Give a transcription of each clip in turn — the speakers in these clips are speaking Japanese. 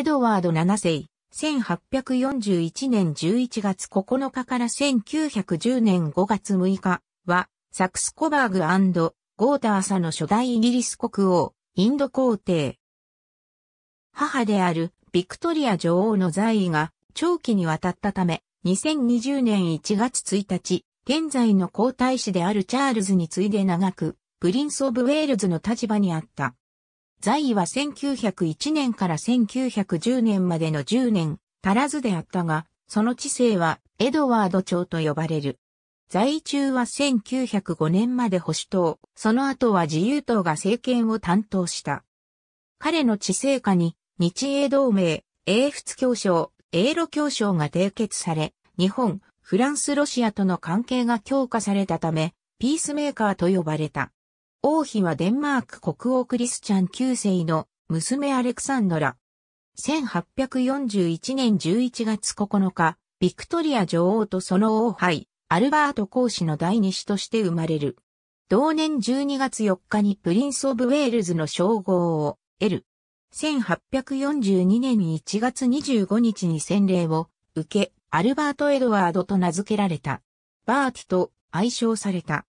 エドワード7世、1841年11月9日から1910年5月6日は、サクスコバーグゴーターサの初代イギリス国王、インド皇帝。母であるビクトリア女王の在位が長期にわたったため、2020年1月1日、現在の皇太子であるチャールズに次いで長く、プリンス・オブ・ウェールズの立場にあった。在位は1901年から1910年までの10年足らずであったが、その知性はエドワード朝と呼ばれる。在位中は1905年まで保守党、その後は自由党が政権を担当した。彼の知性下に日英同盟、英仏協商、英露協商が締結され、日本、フランス、ロシアとの関係が強化されたため、ピースメーカーと呼ばれた。王妃はデンマーク国王クリスチャン9世の娘アレクサンドラ。1841年11月9日、ビクトリア女王とその王妃、アルバート公使の第二子として生まれる。同年12月4日にプリンス・オブ・ウェールズの称号を得る。1842年1月25日に洗礼を受け、アルバート・エドワードと名付けられた。バーティと愛称された。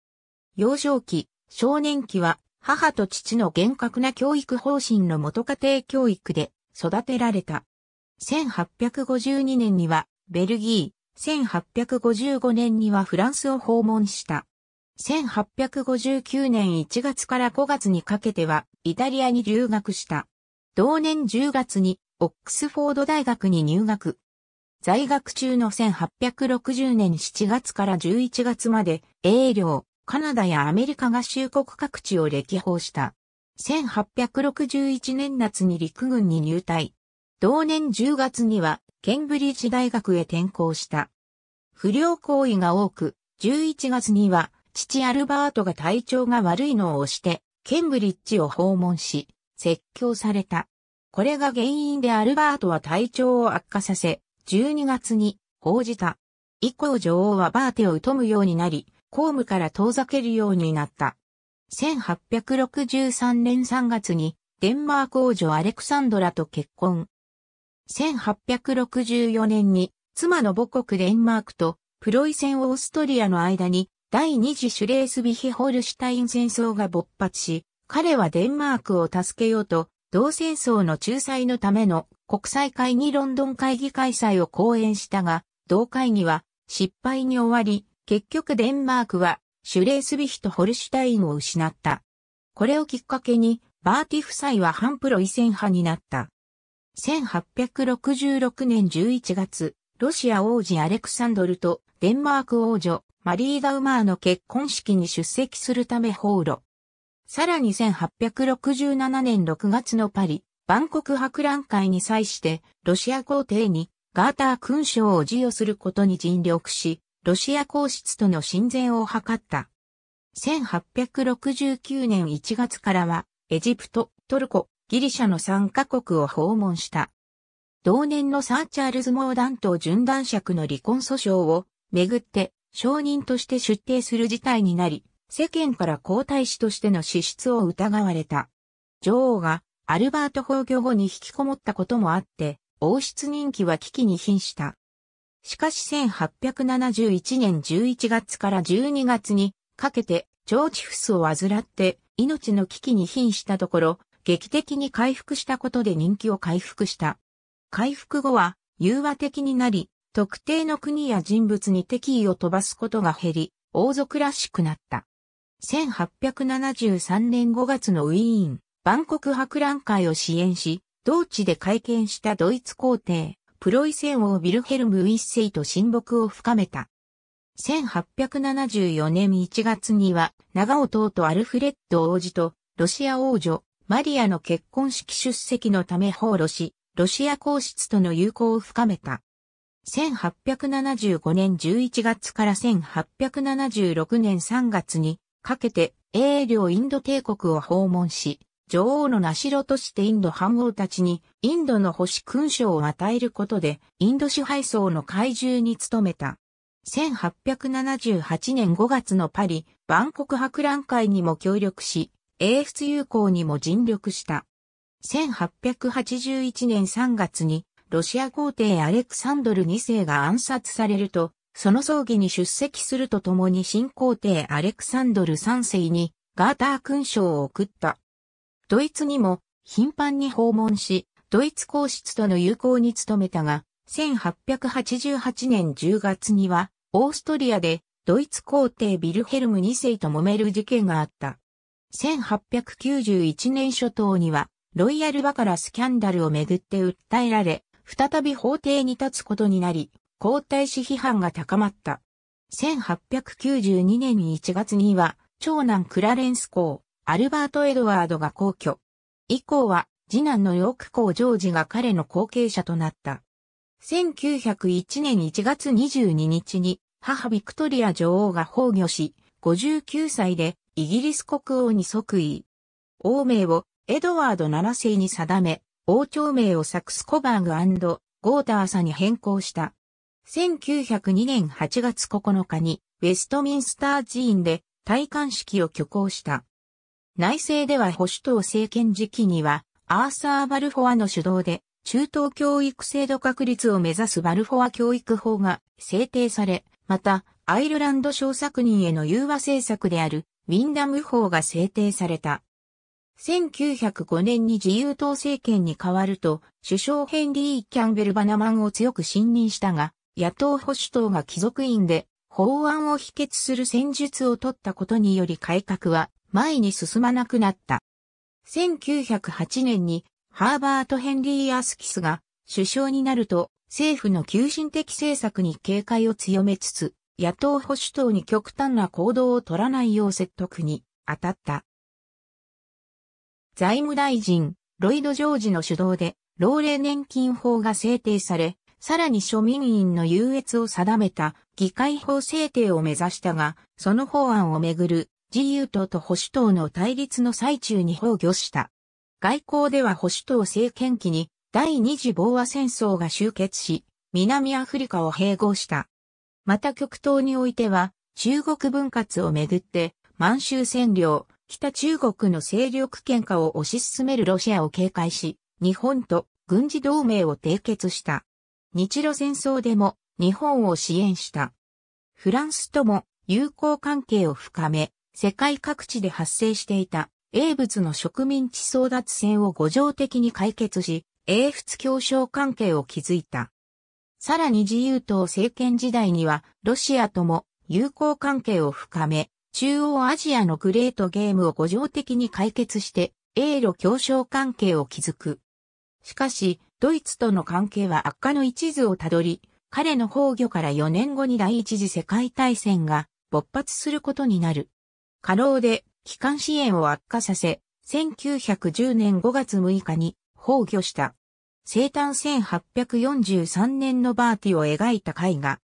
幼少期、少年期は母と父の厳格な教育方針の元家庭教育で育てられた。1852年にはベルギー、1855年にはフランスを訪問した。1859年1月から5月にかけてはイタリアに留学した。同年10月にオックスフォード大学に入学。在学中の1860年7月から11月まで、英領、カナダやアメリカが州国各地を歴訪した。1861年夏に陸軍に入隊。同年10月には、ケンブリッジ大学へ転校した。不良行為が多く、11月には、父アルバートが体調が悪いのを押して、ケンブリッジを訪問し、説教された。これが原因でアルバートは体調を悪化させ、12月に報じた。以降女王はバーテを疎むようになり、公務から遠ざけるようになった。1863年3月にデンマーク王女アレクサンドラと結婚。1864年に妻の母国デンマークとプロイセンオーストリアの間に第二次シュレースビヒホルシュタイン戦争が勃発し、彼はデンマークを助けようと同戦争の仲裁のための国際会議ロンドン会議開催を講演したが、同会議は失敗に終わり、結局デンマークはシュレースビヒとホルシュタインを失った。これをきっかけにバーティ夫妻は反プロイセン派になった。1866年11月、ロシア王子アレクサンドルとデンマーク王女マリー・ダウマーの結婚式に出席するため放浪。さらに1867年6月のパリ、万国博覧会に際して、ロシア皇帝にガーター勲章を授与することに尽力し、ロシア皇室との親善を図った。1869年1月からは、エジプト、トルコ、ギリシャの3カ国を訪問した。同年のサー・チャールズ・モーダンと順断尺の離婚訴訟をめぐって証人として出廷する事態になり、世間から皇太子としての資質を疑われた。女王がアルバート崩御後に引きこもったこともあって、王室人気は危機に瀕した。しかし1871年11月から12月にかけて腸チフスを患って命の危機に瀕したところ、劇的に回復したことで人気を回復した。回復後は融和的になり、特定の国や人物に敵意を飛ばすことが減り、王族らしくなった。1873年5月のウィーン、万国博覧会を支援し、同地で会見したドイツ皇帝、プロイセン王ビルヘルム一世と親睦を深めた。1874年1月には、長尾党とアルフレッド王子と、ロシア王女、マリアの結婚式出席のため放露し、ロシア皇室との友好を深めた。1875年11月から1876年3月にかけて英領インド帝国を訪問し、女王の名城としてインド藩王たちにインドの星勲章を与えることでインド支配層の怪獣に努めた。1878年5月のパリ、万国博覧会にも協力し、英仏友好にも尽力した。1881年3月にロシア皇帝アレクサンドル2世が暗殺されると、その葬儀に出席するとともに新皇帝アレクサンドル3世にガーター勲章を送った。ドイツにも頻繁に訪問し、ドイツ皇室との友好に努めたが、1888年10月には、オーストリアでドイツ皇帝ビルヘルム2世と揉める事件があった。1891年初頭には、ロイヤルバカラスキャンダルをめぐって訴えられ、再び法廷に立つことになり、皇太子批判が高まった。1892年1月には、長男クラレンス公、アルバート・エドワードが皇居。以降は、次男のヨーク公ジョージが彼の後継者となった。1901年1月22日に、母ビクトリア女王が崩御し、59歳でイギリス国王に即位。王名をエドワード7世に定め、王朝名をサクスコバーグゴーターサに変更した。1902年8月9日にウェストミンスター寺院で戴冠式を挙行した。内政では保守党政権時期には、アーサー・バルフォアの主導で、中等教育制度確立を目指すバルフォア教育法が制定され、また、アイルランド小作人への融和政策である、ウィンダム法が制定された。1905年に自由党政権に変わると、首相ヘンリー・キャンベル・バナマンを強く信任したが、野党保守党が貴族院で法案を否決する戦術を取ったことにより改革は前に進まなくなった。1908年にハーバート・ヘンリー・アスキスが首相になると政府の急進的政策に警戒を強めつつ、野党保守党に極端な行動を取らないよう説得に当たった。財務大臣、ロイド・ジョージの主導で、老齢年金法が制定され、さらに庶民員の優越を定めた議会法制定を目指したが、その法案をめぐる自由党と保守党の対立の最中に崩御した。外交では保守党政権期に第二次防和戦争が終結し、南アフリカを併合した。また極東においては、中国分割をめぐって、満州占領、北中国の勢力圏下を推し進めるロシアを警戒し、日本と軍事同盟を締結した。日露戦争でも日本を支援した。フランスとも友好関係を深め、世界各地で発生していた英仏の植民地争奪戦を五条的に解決し、英仏協商関係を築いた。さらに自由党政権時代には、ロシアとも友好関係を深め、中央アジアのグレートゲームを五条的に解決して、英露協商関係を築く。しかし、ドイツとの関係は悪化の一途をたどり、彼の崩御から4年後に第一次世界大戦が勃発することになる。過労で機関支援を悪化させ、1910年5月6日に崩御した。生誕1843年のバーティを描いた絵画。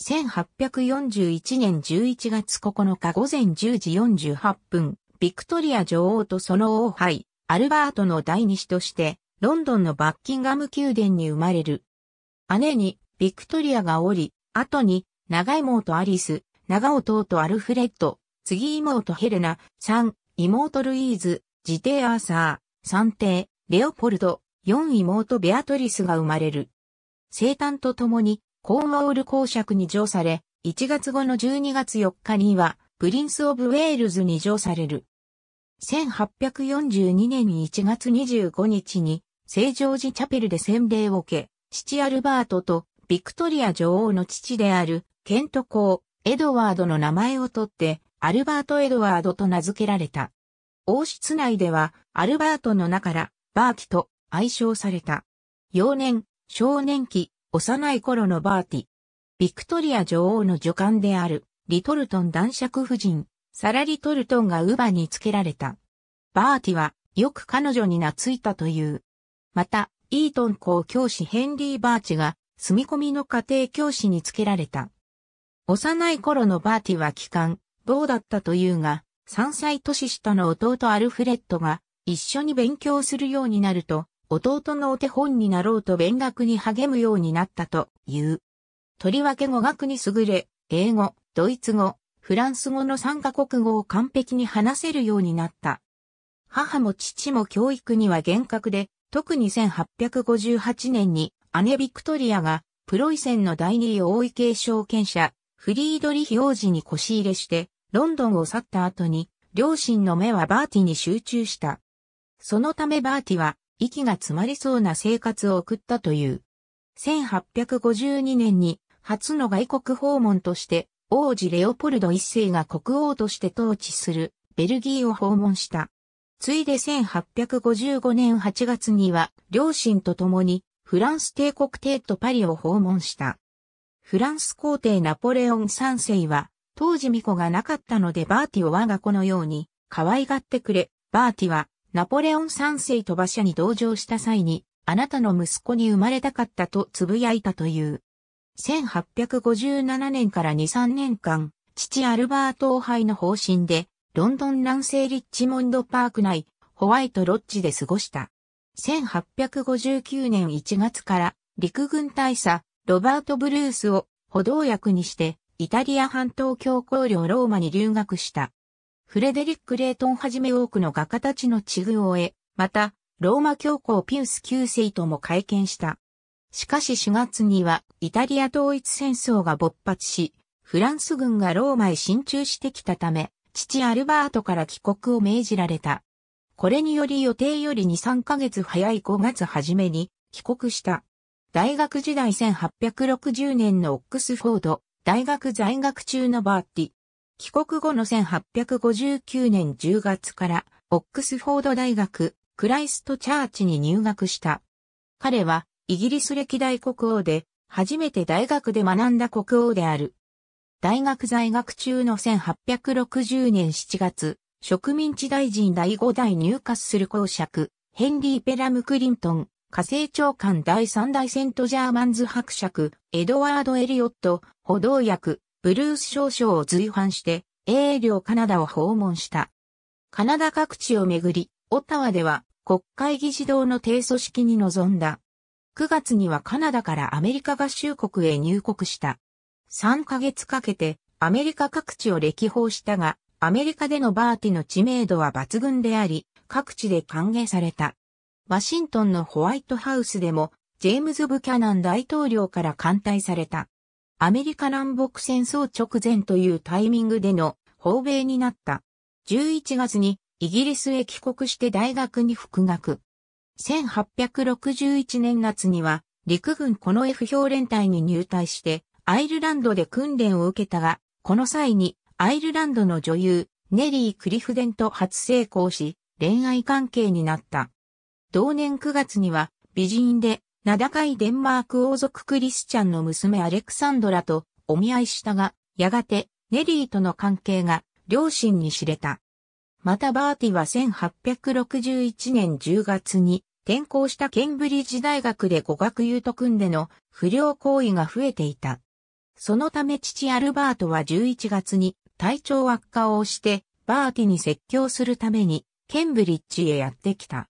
1841年11月9日午前10時48分、ビクトリア女王とその王妃、アルバートの第二子として、ロンドンのバッキンガム宮殿に生まれる。姉に、ビクトリアがおり、後に、長いとアリス、長尾とアルフレッド、次妹ヘレナ、三、妹ルイーズ、ジ帝アーサー、三帝、レオポルド、四妹ベアトリスが生まれる。生誕とともに、コーンウール公爵に上され、1月後の12月4日には、プリンス・オブ・ウェールズに上される。1842年1月25日に、聖ジョージ・チャペルで洗礼を受け、父アルバートと、ビクトリア女王の父である、ケント公、エドワードの名前を取って、アルバート・エドワードと名付けられた。王室内では、アルバートの名から、バーティと愛称された。幼年、少年期、幼い頃のバーティ。ビクトリア女王の助官である、リトルトン男爵夫人、サラ・リトルトンがウバにつけられた。バーティは、よく彼女に懐いたという。また、イートン校教師ヘンリー・バーチが、住み込みの家庭教師につけられた。幼い頃のバーティは帰還、うだったというが、3歳年下の弟アルフレッドが一緒に勉強するようになると、弟のお手本になろうと勉学に励むようになったという。とりわけ語学に優れ、英語、ドイツ語、フランス語の3カ国語を完璧に話せるようになった。母も父も教育には厳格で、特に1858年に姉ビクトリアがプロイセンの第二王位継承権者、フリードリヒ王子に腰入れして、ロンドンを去った後に、両親の目はバーティに集中した。そのためバーティは、息が詰まりそうな生活を送ったという。1852年に、初の外国訪問として、王子レオポルド一世が国王として統治するベルギーを訪問した。ついで1855年8月には両親と共にフランス帝国帝都パリを訪問した。フランス皇帝ナポレオン三世は当時巫女がなかったのでバーティを我が子のように可愛がってくれ。バーティはナポレオン三世と馬車に同乗した際にあなたの息子に生まれたかったと呟いたという。1857年から2、3年間、父アルバート王杯の方針で、ロンドン南西リッチモンドパーク内、ホワイトロッジで過ごした。1859年1月から陸軍大佐、ロバート・ブルースを補導役にして、イタリア半島教皇領ローマに留学した。フレデリック・レイトンはじめ多くの画家たちの地遇を得、また、ローマ教皇ピウス9世とも会見した。しかし4月には、イタリア統一戦争が勃発し、フランス軍がローマへ進駐してきたため、父アルバートから帰国を命じられた。これにより予定より2、3ヶ月早い5月初めに帰国した。大学時代1860年のオックスフォード大学在学中のバーティ。帰国後の1859年10月から、オックスフォード大学、クライストチャーチに入学した。彼は、イギリス歴代国王で、初めて大学で学んだ国王である。大学在学中の1860年7月、植民地大臣第5代入閣する公爵、ヘンリー・ペラム・クリントン、火星長官第三代セントジャーマンズ伯爵、エドワード・エリオット、歩道役、ブルース少将を随伴して、英領カナダを訪問した。カナダ各地をめぐり、オタワでは国会議事堂の提訴式に臨んだ。9月にはカナダからアメリカ合衆国へ入国した。3ヶ月かけてアメリカ各地を歴訪したが、アメリカでのバーティの知名度は抜群であり、各地で歓迎された。ワシントンのホワイトハウスでも、ジェームズ・ブキャナン大統領から艦隊された。アメリカ南北戦争直前というタイミングでの訪米になった。11月にイギリスへ帰国して大学に復学。1861年夏には陸軍この F 表連隊に入隊してアイルランドで訓練を受けたが、この際にアイルランドの女優ネリー・クリフデンと初成功し恋愛関係になった。同年9月には美人で名高いデンマーク王族クリスチャンの娘アレクサンドラとお見合いしたが、やがてネリーとの関係が両親に知れた。またバーティは1861年10月に転校したケンブリッジ大学で語学優組んでの不良行為が増えていた。そのため父アルバートは11月に体調悪化をしてバーティに説教するためにケンブリッジへやってきた。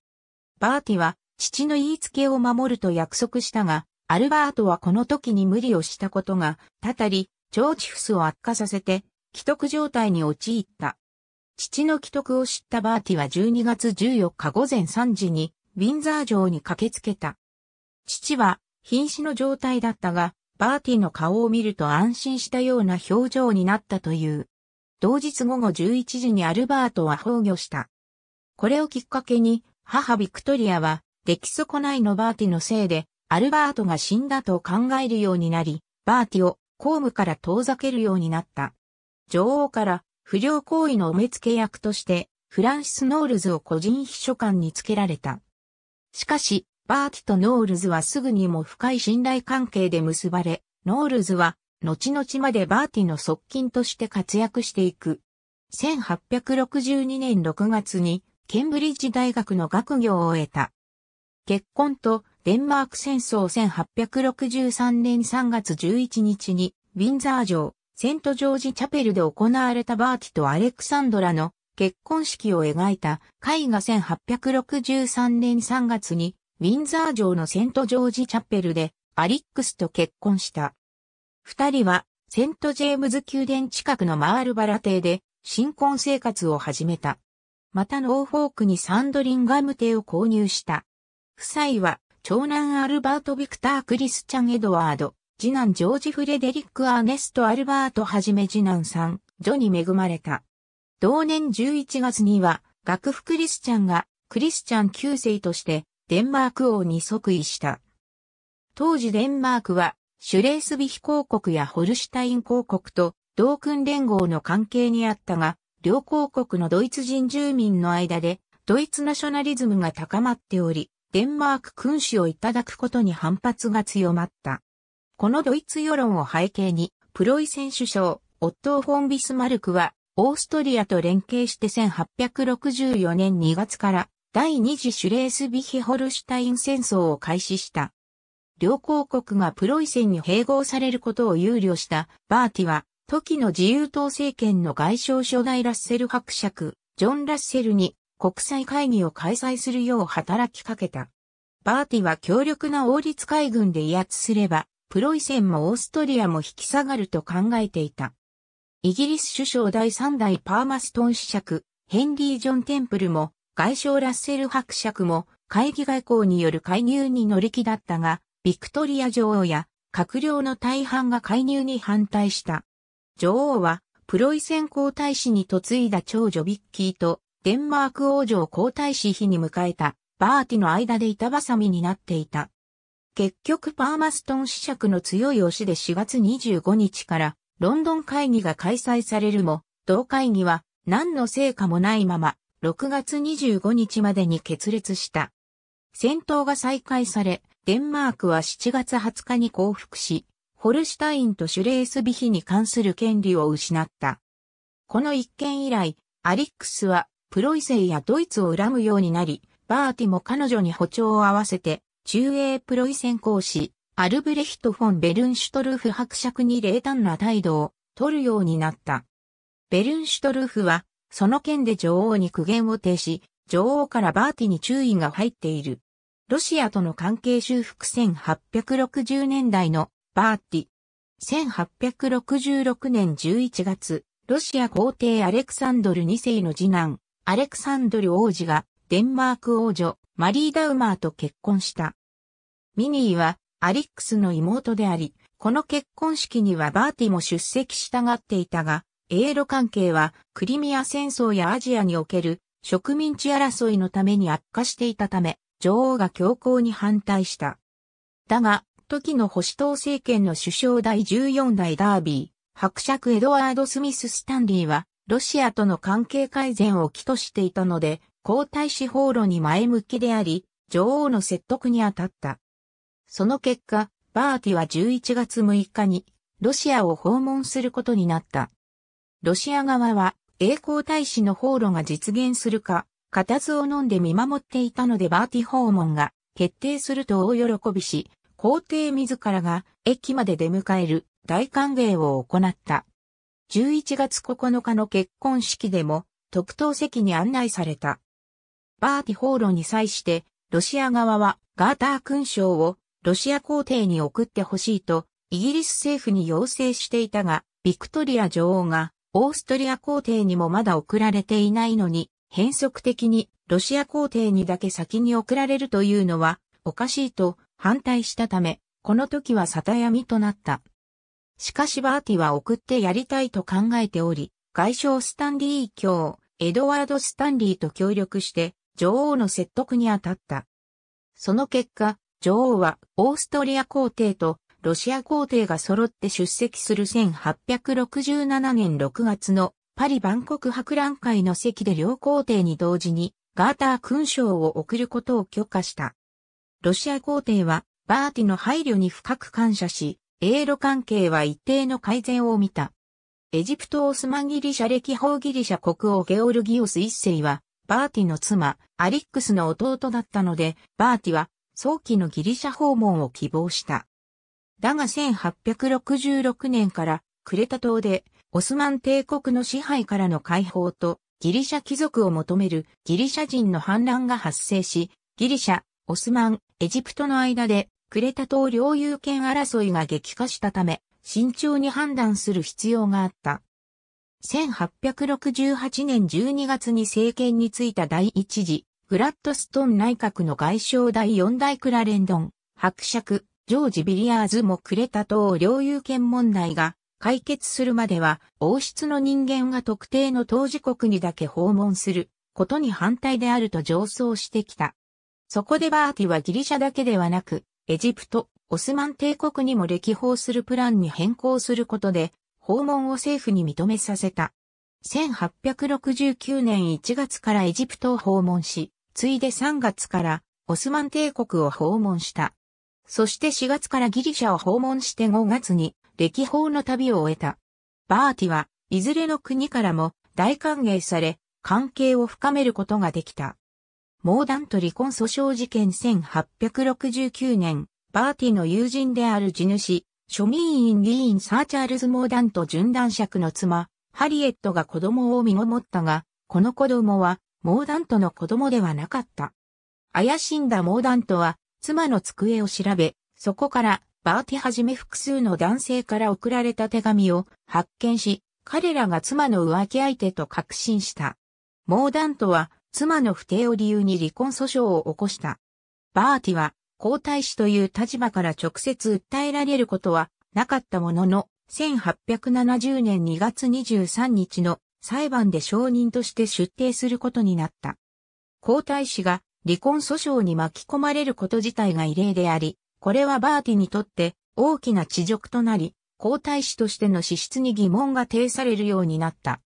バーティは父の言いつけを守ると約束したが、アルバートはこの時に無理をしたことが、たたり、ジョーチフスを悪化させて、既得状態に陥った。父の既得を知ったバーティは12月14日午前3時に、ウィンザー城に駆けつけた。父は、瀕死の状態だったが、バーティの顔を見ると安心したような表情になったという。同日午後11時にアルバートは崩御した。これをきっかけに、母ビクトリアは、出来損ないのバーティのせいで、アルバートが死んだと考えるようになり、バーティを公務から遠ざけるようになった。女王から不良行為の埋め付け役として、フランシス・ノールズを個人秘書官につけられた。しかし、バーティとノールズはすぐにも深い信頼関係で結ばれ、ノールズは、後々までバーティの側近として活躍していく。1862年6月に、ケンブリッジ大学の学業を終えた。結婚とデンマーク戦争1863年3月11日に、ウィンザー城、セントジョージチャペルで行われたバーティとアレクサンドラの結婚式を描いた絵画1863年3月に、ウィンザー城のセントジョージチャペルでアリックスと結婚した。二人はセントジェームズ宮殿近くのマールバラ邸で新婚生活を始めた。またノーフォークにサンドリンガム邸を購入した。夫妻は、長男アルバート・ビクター・クリスチャン・エドワード、次男ジョージ・フレデリック・アーネスト・アルバートはじめ次男さん、ジョに恵まれた。同年11月には、楽譜クリスチャンが、クリスチャン9世として、デンマーク王に即位した。当時デンマークは、シュレースビヒ公国やホルシュタイン公国と、同訓連合の関係にあったが、両公国のドイツ人住民の間で、ドイツナショナリズムが高まっており、デンマーク君主をいただくことに反発が強まった。このドイツ世論を背景に、プロイセン首相、オットー・フォン・ビスマルクは、オーストリアと連携して1864年2月から第二次シュレースビヒホルシュタイン戦争を開始した。両公国がプロイセンに併合されることを憂慮したバーティは時の自由党政権の外相初代ラッセル伯爵、ジョン・ラッセルに国際会議を開催するよう働きかけた。バーティは強力な王立海軍で威圧すれば、プロイセンもオーストリアも引き下がると考えていた。イギリス首相第3代パーマストン子爵、ヘンリー・ジョン・テンプルも、外相ラッセル伯爵も、会議外交による介入に乗り気だったが、ビクトリア女王や閣僚の大半が介入に反対した。女王は、プロイセン皇太子に嫁いだ長女ビッキーと、デンマーク王女を皇太子妃に迎えた、バーティの間で板挟みになっていた。結局パーマストン子爵の強い推しで4月25日からロンドン会議が開催されるも、同会議は何の成果もないまま6月25日までに決裂した。戦闘が再開され、デンマークは7月20日に降伏し、ホルシュタインとシュレースビヒに関する権利を失った。この一件以来、アリックスはプロイセイやドイツを恨むようになり、バーティも彼女に歩調を合わせて、中英プロイセン講師、アルブレヒト・フォン・ベルンシュトルフ伯爵に冷淡な態度を取るようになった。ベルンシュトルフは、その件で女王に苦言を呈し、女王からバーティに注意が入っている。ロシアとの関係修復1860年代のバーティ。1866年11月、ロシア皇帝アレクサンドル2世の次男、アレクサンドル王子が、デンマーク王女、マリー・ダウマーと結婚した。ミニーは、アリックスの妹であり、この結婚式にはバーティも出席したがっていたが、英露関係は、クリミア戦争やアジアにおける植民地争いのために悪化していたため、女王が強硬に反対した。だが、時の保守党政権の首相第14代ダービー、伯爵エドワード・スミス・スタンリーは、ロシアとの関係改善を起としていたので、皇太子放浪に前向きであり、女王の説得に当たった。その結果、バーティは11月6日にロシアを訪問することになった。ロシア側は栄光大使の放浪が実現するか、固唾を飲んで見守っていたのでバーティ訪問が決定すると大喜びし、皇帝自らが駅まで出迎える大歓迎を行った。11月9日の結婚式でも特等席に案内された。バーティホー浪に際して、ロシア側はガーター勲章をロシア皇帝に送ってほしいとイギリス政府に要請していたが、ビクトリア女王がオーストリア皇帝にもまだ送られていないのに、変則的にロシア皇帝にだけ先に送られるというのはおかしいと反対したため、この時は沙闇となった。しかしバーティは送ってやりたいと考えており、外相スタンリー卿、エドワード・スタンリーと協力して、女王の説得に当たった。その結果、女王はオーストリア皇帝とロシア皇帝が揃って出席する1867年6月のパリ万国博覧会の席で両皇帝に同時にガーター勲章を贈ることを許可した。ロシア皇帝は、バーティの配慮に深く感謝し、英露関係は一定の改善を見た。エジプトオスマンギリシャ歴法ギリシャ国王ゲオルギオス一世は、バーティの妻、アリックスの弟だったので、バーティは早期のギリシャ訪問を希望した。だが1866年からクレタ島でオスマン帝国の支配からの解放とギリシャ貴族を求めるギリシャ人の反乱が発生し、ギリシャ、オスマン、エジプトの間でクレタ島領有権争いが激化したため、慎重に判断する必要があった。1868年12月に政権についた第一次、グラッドストン内閣の外相第4代クラレンドン、伯爵、ジョージ・ビリアーズもクレタ島領有権問題が解決するまでは、王室の人間が特定の当事国にだけ訪問することに反対であると上奏してきた。そこでバーティはギリシャだけではなく、エジプト、オスマン帝国にも歴訪するプランに変更することで、訪問を政府に認めさせた。1869年1月からエジプトを訪問し、ついで3月からオスマン帝国を訪問した。そして4月からギリシャを訪問して5月に歴訪の旅を終えた。バーティは、いずれの国からも大歓迎され、関係を深めることができた。モーダント離婚訴訟事件1869年、バーティの友人である地主、庶民院議員サーチャールズ・モーダント準男爵の妻、ハリエットが子供を身ごもったが、この子供は、モーダントの子供ではなかった。怪しんだモーダントは、妻の机を調べ、そこから、バーティはじめ複数の男性から送られた手紙を発見し、彼らが妻の浮気相手と確信した。モーダントは妻の不定を理由に離婚訴訟を起こした。バーティは、皇太子という立場から直接訴えられることはなかったものの、1870年2月23日の裁判で証人として出廷することになった。皇太子が離婚訴訟に巻き込まれること自体が異例であり、これはバーティにとって大きな恥辱となり、皇太子としての資質に疑問が呈されるようになった。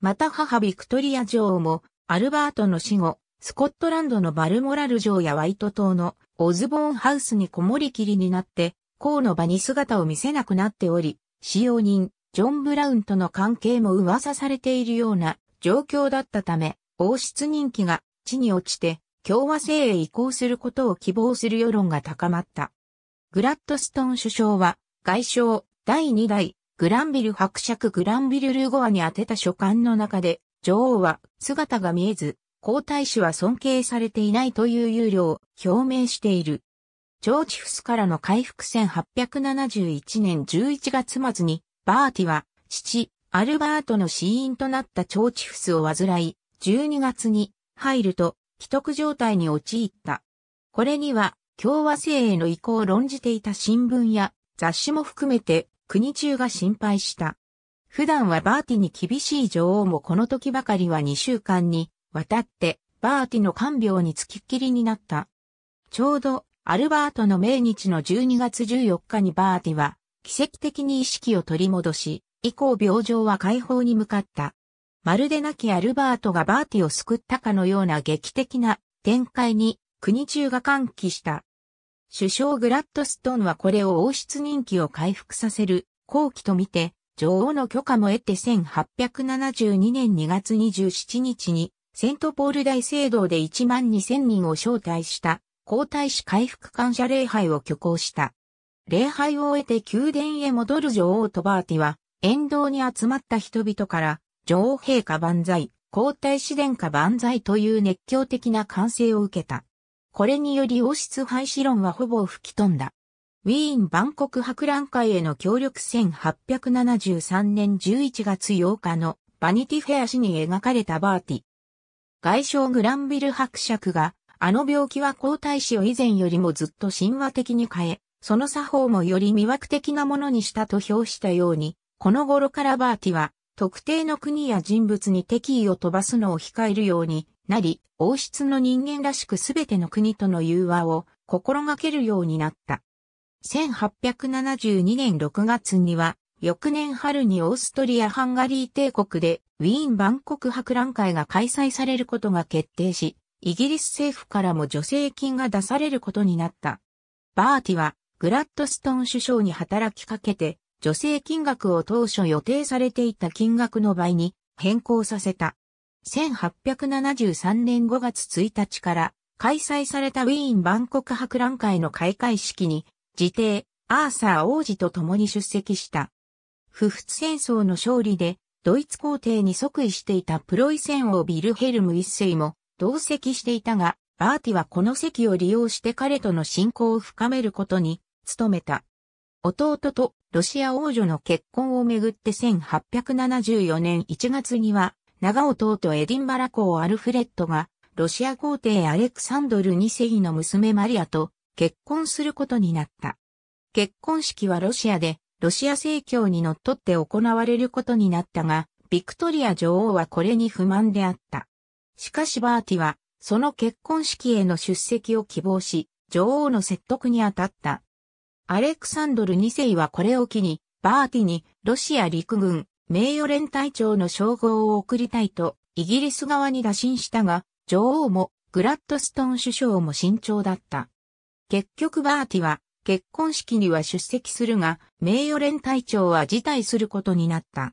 また母ビクトリア女王もアルバートの死後、スコットランドのバルモラル城やワイト島のオズボーンハウスにこもりきりになって、公の場に姿を見せなくなっており、使用人、ジョン・ブラウンとの関係も噂されているような状況だったため、王室人気が地に落ちて共和制へ移行することを希望する世論が高まった。グラッドストーン首相は、外相第2代グランビル伯爵グランビル・ルーゴアに宛てた書簡の中で、女王は姿が見えず、皇太子は尊敬されていないという憂慮を表明している。ジョーチフスからの回復1871年11月末に、バーティは、父、アルバートの死因となったチョーチフスを患い、12月に入ると、既得状態に陥った。これには、共和制への移行を論じていた新聞や雑誌も含めて、国中が心配した。普段はバーティに厳しい女王もこの時ばかりは2週間にわたってバーティの看病につきっきりになった。ちょうどアルバートの命日の12月14日にバーティは奇跡的に意識を取り戻し、以降病状は解放に向かった。まるでなきアルバートがバーティを救ったかのような劇的な展開に国中が歓喜した。首相グラッドストンはこれを王室人気を回復させる後期とみて女王の許可も得て1872年2月27日にセントポール大聖堂で1万2000人を招待した皇太子回復感謝礼拝を挙行した。礼拝を終えて宮殿へ戻る女王とバーティは、沿道に集まった人々から、女王陛下万歳、皇太子殿下万歳という熱狂的な歓声を受けた。これにより王室廃止論はほぼ吹き飛んだ。ウィーン万国博覧会への協力1873年11月8日のバニティフェア誌に描かれたバーティ。外相グランビル伯爵が、あの病気は皇太子を以前よりもずっと神話的に変え、その作法もより魅惑的なものにしたと評したように、この頃からバーティは、特定の国や人物に敵意を飛ばすのを控えるようになり、王室の人間らしく全ての国との融和を心がけるようになった。1872年6月には、翌年春にオーストリア・ハンガリー帝国でウィーン万国博覧会が開催されることが決定し、イギリス政府からも助成金が出されることになった。バーティはグラッドストン首相に働きかけて、助成金額を当初予定されていた金額の倍に変更させた。1873年5月1日から開催されたウィーン万国博覧会の開会式に自帝、アーサー王子と共に出席した。不仏戦争の勝利で、ドイツ皇帝に即位していたプロイセン王ビルヘルム一世も同席していたが、バーティはこの席を利用して彼との親交を深めることに努めた。弟とロシア王女の結婚をめぐって1874年1月には、長弟エディンバラ公アルフレッドが、ロシア皇帝アレクサンドル二世の娘マリアと結婚することになった。結婚式はロシアで、ロシア正教にのっとって行われることになったが、ビクトリア女王はこれに不満であった。しかしバーティは、その結婚式への出席を希望し、女王の説得に当たった。アレクサンドル2世はこれを機に、バーティにロシア陸軍名誉連隊長の称号を送りたいと、イギリス側に打診したが、女王もグラッドストーン首相も慎重だった。結局バーティは結婚式には出席するが、名誉連隊長は辞退することになった。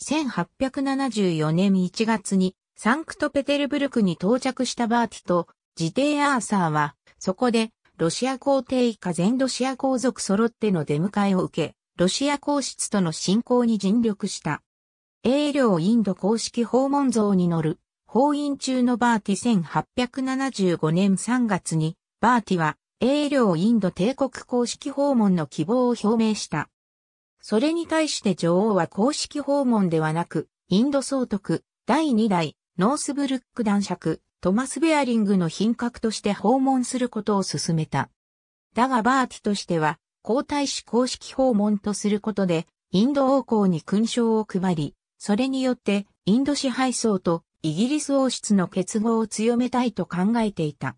1874年1月にサンクトペテルブルクに到着したバーティと自邸アーサーは、そこでロシア皇帝以下全ロシア皇族揃っての出迎えを受け、ロシア皇室との進行に尽力した。英領インド公式訪問像に乗る、訪院中のバーティ1875年3月に、バーティは英領インド帝国公式訪問の希望を表明した。それに対して女王は公式訪問ではなく、インド総督、第2代、ノースブルック男爵、トマス・ベアリングの品格として訪問することを勧めた。だがバーティとしては、皇太子公式訪問とすることで、インド王公に勲章を配り、それによってインド支配層とイギリス王室の結合を強めたいと考えていた。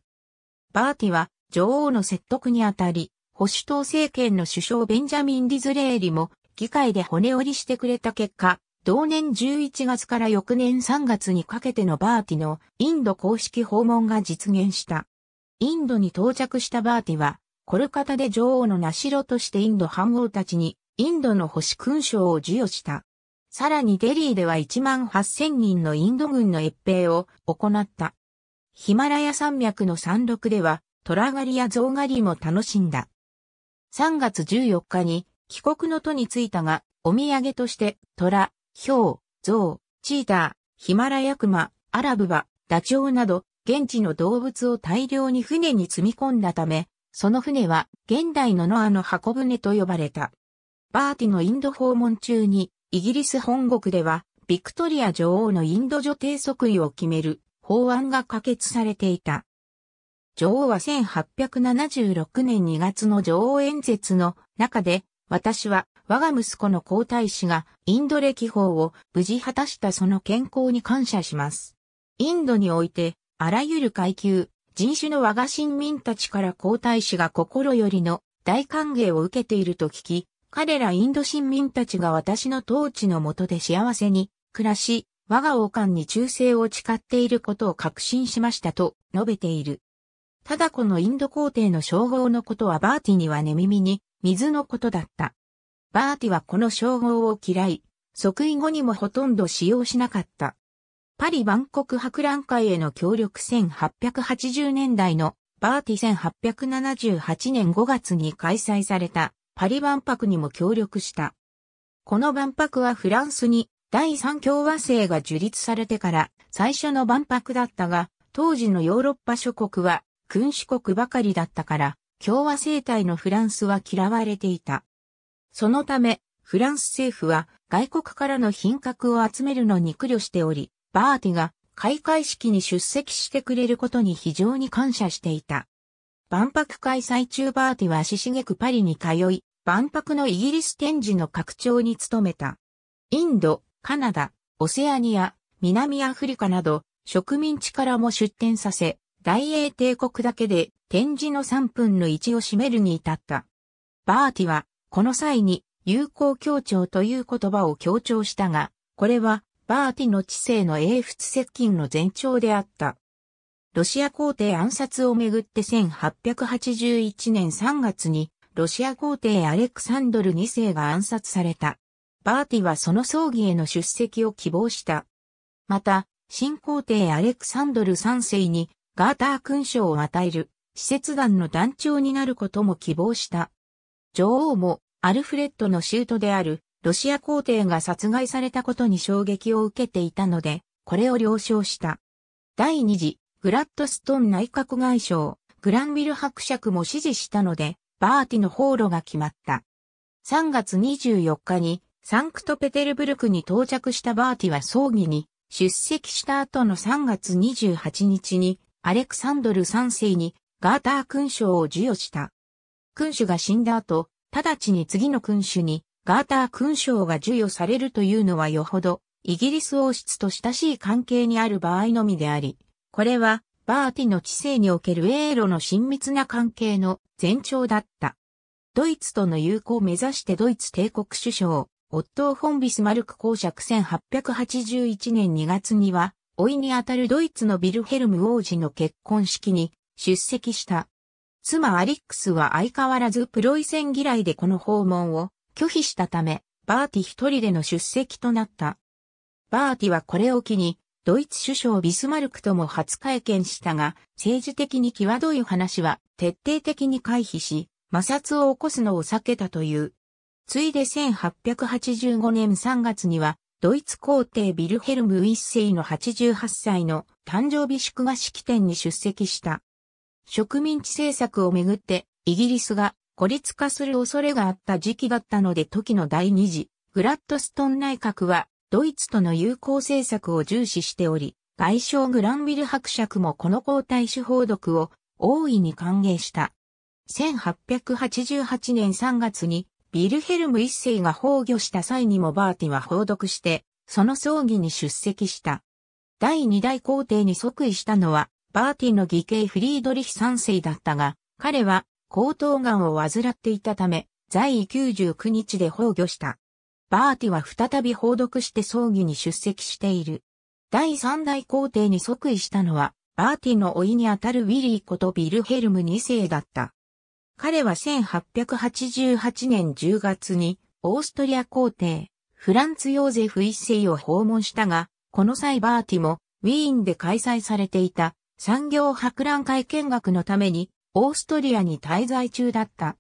バーティは女王の説得にあたり、保守党政権の首相ベンジャミン・ディズレーリも議会で骨折りしてくれた結果、同年11月から翌年3月にかけてのバーティのインド公式訪問が実現した。インドに到着したバーティは、コルカタで女王の名城としてインド藩王たちにインドの星勲章を授与した。さらにデリーでは1万8000人のインド軍の越兵を行った。ヒマラヤ山脈の山麓では虎狩りや象狩りも楽しんだ。3月14日に帰国の都に着いたが、お土産として虎、豹、ウ、チーター、ヒマラヤクマ、アラブバ、ダチョウなど、現地の動物を大量に船に積み込んだため、その船は現代のノアの箱舟と呼ばれた。バーティのインド訪問中に、イギリス本国では、ビクトリア女王のインド女帝即位を決める法案が可決されていた。女王は1876年2月の女王演説の中で、私は我が息子の皇太子がインド歴訪を無事果たしたその健康に感謝します。インドにおいて、あらゆる階級、人種の我が親民たちから皇太子が心よりの大歓迎を受けていると聞き、彼らインド親民たちが私の統治の下で幸せに暮らし、我が王冠に忠誠を誓っていることを確信しましたと述べている。ただこのインド皇帝の称号のことはバーティには寝耳に水のことだった。バーティはこの称号を嫌い、即位後にもほとんど使用しなかった。パリ万国博覧会への協力1880年代のバーティ1878年5月に開催されたパリ万博にも協力した。この万博はフランスに第三共和制が樹立されてから最初の万博だったが、当時のヨーロッパ諸国は君主国ばかりだったから、共和政体のフランスは嫌われていた。そのため、フランス政府は外国からの品格を集めるのに苦慮しており、バーティが開会式に出席してくれることに非常に感謝していた。万博開催中バーティは足しげくパリに通い、万博のイギリス展示の拡張に努めた。インド、カナダ、オセアニア、南アフリカなど植民地からも出展させ、大英帝国だけで展示の3分の1を占めるに至った。バーティは、この際に友好協調という言葉を強調したが、これはバーティの知性の英仏接近の前兆であった。ロシア皇帝暗殺をめぐって1881年3月に、ロシア皇帝アレクサンドル2世が暗殺された。バーティはその葬儀への出席を希望した。また、新皇帝アレクサンドル3世にガーター勲章を与える、施設団の団長になることも希望した。女王も、アルフレッドのトである、ロシア皇帝が殺害されたことに衝撃を受けていたので、これを了承した。第二次、グラッドストン内閣外相、グランビル伯爵も支持したので、バーティの放路が決まった。3月24日に、サンクトペテルブルクに到着したバーティは葬儀に出席した後の3月28日にアレクサンドル3世にガーター勲章を授与した。君主が死んだ後、直ちに次の君主にガーター勲章が授与されるというのはよほど、イギリス王室と親しい関係にある場合のみであり、これはバーティの知性における英ロの親密な関係の前兆だった。ドイツとの友好を目指してドイツ帝国首相、オットー・フォン・ビスマルク公爵1881年2月には、いにあたるドイツのビルヘルム王子の結婚式に出席した。妻アリックスは相変わらずプロイセン嫌いでこの訪問を拒否したため、バーティ一人での出席となった。バーティはこれを機に、ドイツ首相ビスマルクとも初会見したが、政治的に際どい話は徹底的に回避し、摩擦を起こすのを避けたという。ついで1885年3月には、ドイツ皇帝ビルヘルム一世の88歳の誕生日祝賀式典に出席した。植民地政策をめぐってイギリスが孤立化する恐れがあった時期だったので時の第二次グラッドストン内閣はドイツとの友好政策を重視しており、外相グランビル伯爵もこの皇太子報読を大いに歓迎した。1888年3月にビルヘルム一世が崩御した際にもバーティは報読して、その葬儀に出席した。第二代皇帝に即位したのは、バーティの義兄フリードリヒ三世だったが、彼は、高頭癌を患っていたため、在位99日で崩御した。バーティは再び報読して葬儀に出席している。第三代皇帝に即位したのは、バーティの老いにあたるウィリーことビルヘルム2世だった。彼は1888年10月にオーストリア皇帝、フランツ・ヨーゼフ一世を訪問したが、この際バーティもウィーンで開催されていた産業博覧会見学のためにオーストリアに滞在中だった。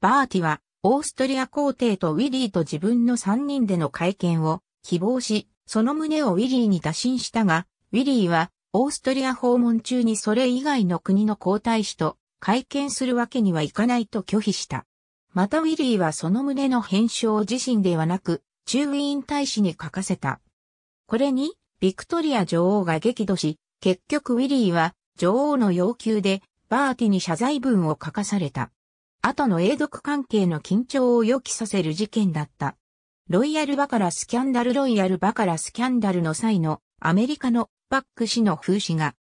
バーティはオーストリア皇帝とウィリーと自分の3人での会見を希望し、その旨をウィリーに打診したが、ウィリーはオーストリア訪問中にそれ以外の国の皇太子と会見するわけにはいかないと拒否した。またウィリーはその旨の返書を自身ではなく、中員大使に書かせた。これに、ビクトリア女王が激怒し、結局ウィリーは女王の要求でバーティに謝罪文を書かされた。後の英読関係の緊張を予期させる事件だった。ロイヤルバカラスキャンダルロイヤルバカラスキャンダルの際のアメリカのバック氏の風刺が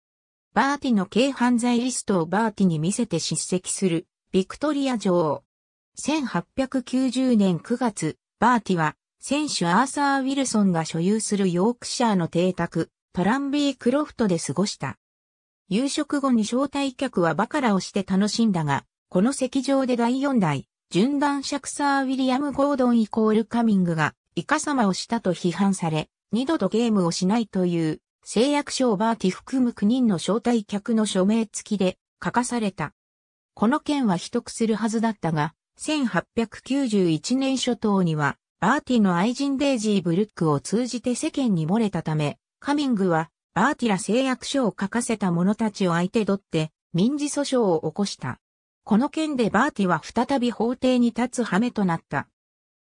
バーティの軽犯罪リストをバーティに見せて叱責する、ビクトリア女王。1890年9月、バーティは、選手アーサー・ウィルソンが所有するヨークシャーの邸宅、トランビー・クロフトで過ごした。夕食後に招待客はバカラをして楽しんだが、この席上で第4代、順断シャクサー・ウィリアム・ゴードンイコール・カミングが、イカ様をしたと批判され、二度とゲームをしないという誓約書をバーティ含む9人の招待客の署名付きで書かされた。この件は取得するはずだったが、1891年初頭には、バーティの愛人デイジー・ブルックを通じて世間に漏れたため、カミングは、バーティら誓約書を書かせた者たちを相手取って、民事訴訟を起こした。この件でバーティは再び法廷に立つ羽目となった。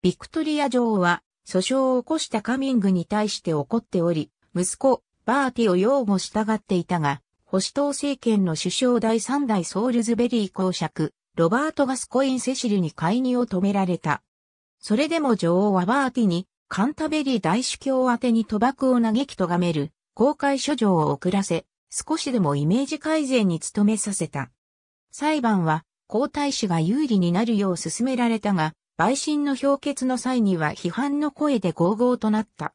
ビクトリア女王は、訴訟を起こしたカミングに対して怒っており、息子、バーティを擁護したがっていたが、保守党政権の首相第3代ソールズベリー公爵、ロバート・ガスコイン・セシルに介入を止められた。それでも女王はバーティに、カンタベリー大主教宛てに賭博を嘆きとがめる、公開書状を送らせ、少しでもイメージ改善に努めさせた。裁判は、皇太子が有利になるよう進められたが、陪審の評決の際には批判の声で合々となった。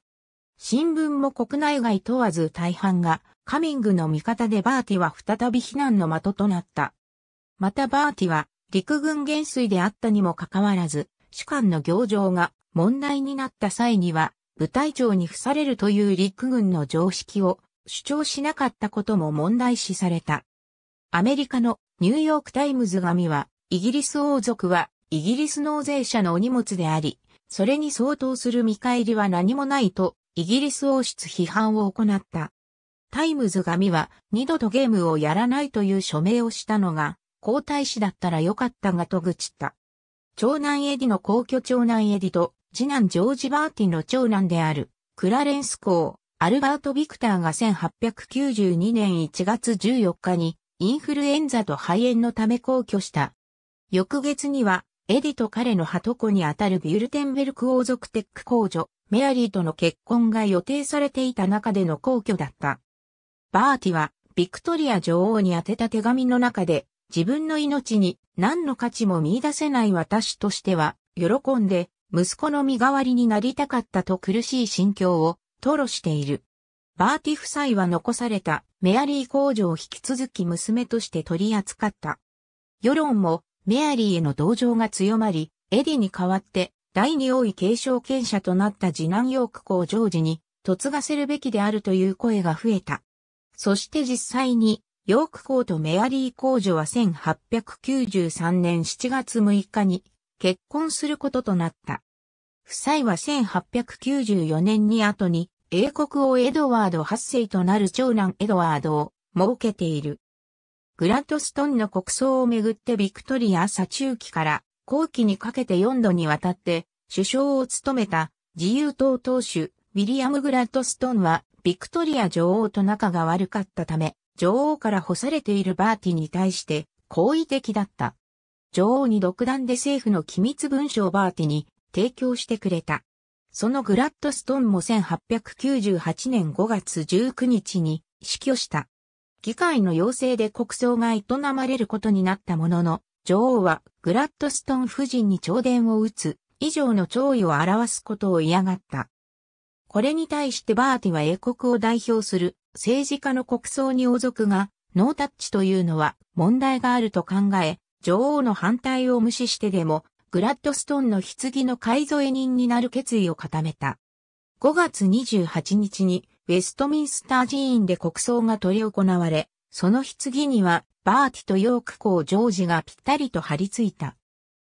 新聞も国内外問わず大半が、カミングの味方でバーティは再び非難の的となった。またバーティは、陸軍元帥であったにもかかわらず、主官の行状が問題になった際には、部隊長に付されるという陸軍の常識を主張しなかったことも問題視された。アメリカのニューヨークタイムズ紙は、イギリス王族はイギリス納税者のお荷物であり、それに相当する見返りは何もないとイギリス王室批判を行った。タイムズ紙は二度とゲームをやらないという署名をしたのが、皇太子だったらよかったがと愚痴った。長男エディの皇居長男エディと、次男ジョージ・バーティの長男である、クラレンス公、アルバート・ビクターが1892年1月14日に、インフルエンザと肺炎のため皇居した。翌月には、エディと彼の鳩子にあたるビュルテンベルク王族テック公女、メアリーとの結婚が予定されていた中での皇居だった。バーティは、ビクトリア女王に宛てた手紙の中で、自分の命に何の価値も見出せない私としては、喜んで、息子の身代わりになりたかったと苦しい心境を吐露している。バーティ夫妻は残されたメアリー工場を引き続き娘として取り扱った。世論もメアリーへの同情が強まり、エディに代わって第二王位継承権者となった次男ヨーク公ジョージに、嫁がせるべきであるという声が増えた。そして実際に、ヨーク公とメアリー公女は1893年7月6日に結婚することとなった。夫妻は1894年に後に英国王エドワード8世となる長男エドワードを設けている。グラッドストンの国葬をめぐってビクトリア朝中期から後期にかけて4度にわたって首相を務めた自由党党首ウィリアム・グラッドストーンはビクトリア女王と仲が悪かったため女王から干されているバーティに対して好意的だった。女王に独断で政府の機密文書をバーティに提供してくれた。そのグラッドストーンも1898年5月19日に死去した。議会の要請で国葬が営まれることになったものの、女王はグラッドストン夫人に朝電を打つ以上の弔意を表すことを嫌がった。これに対してバーティは英国を代表する政治家の国葬に王族がノータッチというのは問題があると考え、女王の反対を無視してでもグラッドストンの棺の買い添え人になる決意を固めた。5月28日にウェストミンスター寺院で国葬が執り行われ、その棺には、バーティとヨーク校ジョージがぴったりと張り付いた。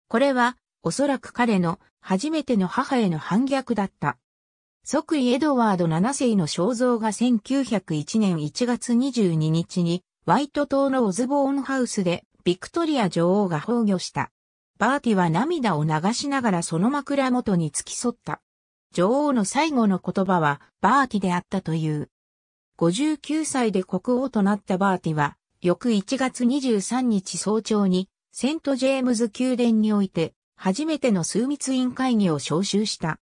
これは、おそらく彼の初めての母への反逆だった。即位エドワード7世の肖像が1901年1月22日に、ワイト島のオズボーンハウスで、ビクトリア女王が崩御した。バーティは涙を流しながらその枕元に付き添った。女王の最後の言葉は、バーティであったという。59歳で国王となったバーティは、翌1月23日早朝に、セント・ジェームズ宮殿において、初めての枢密院会議を招集した。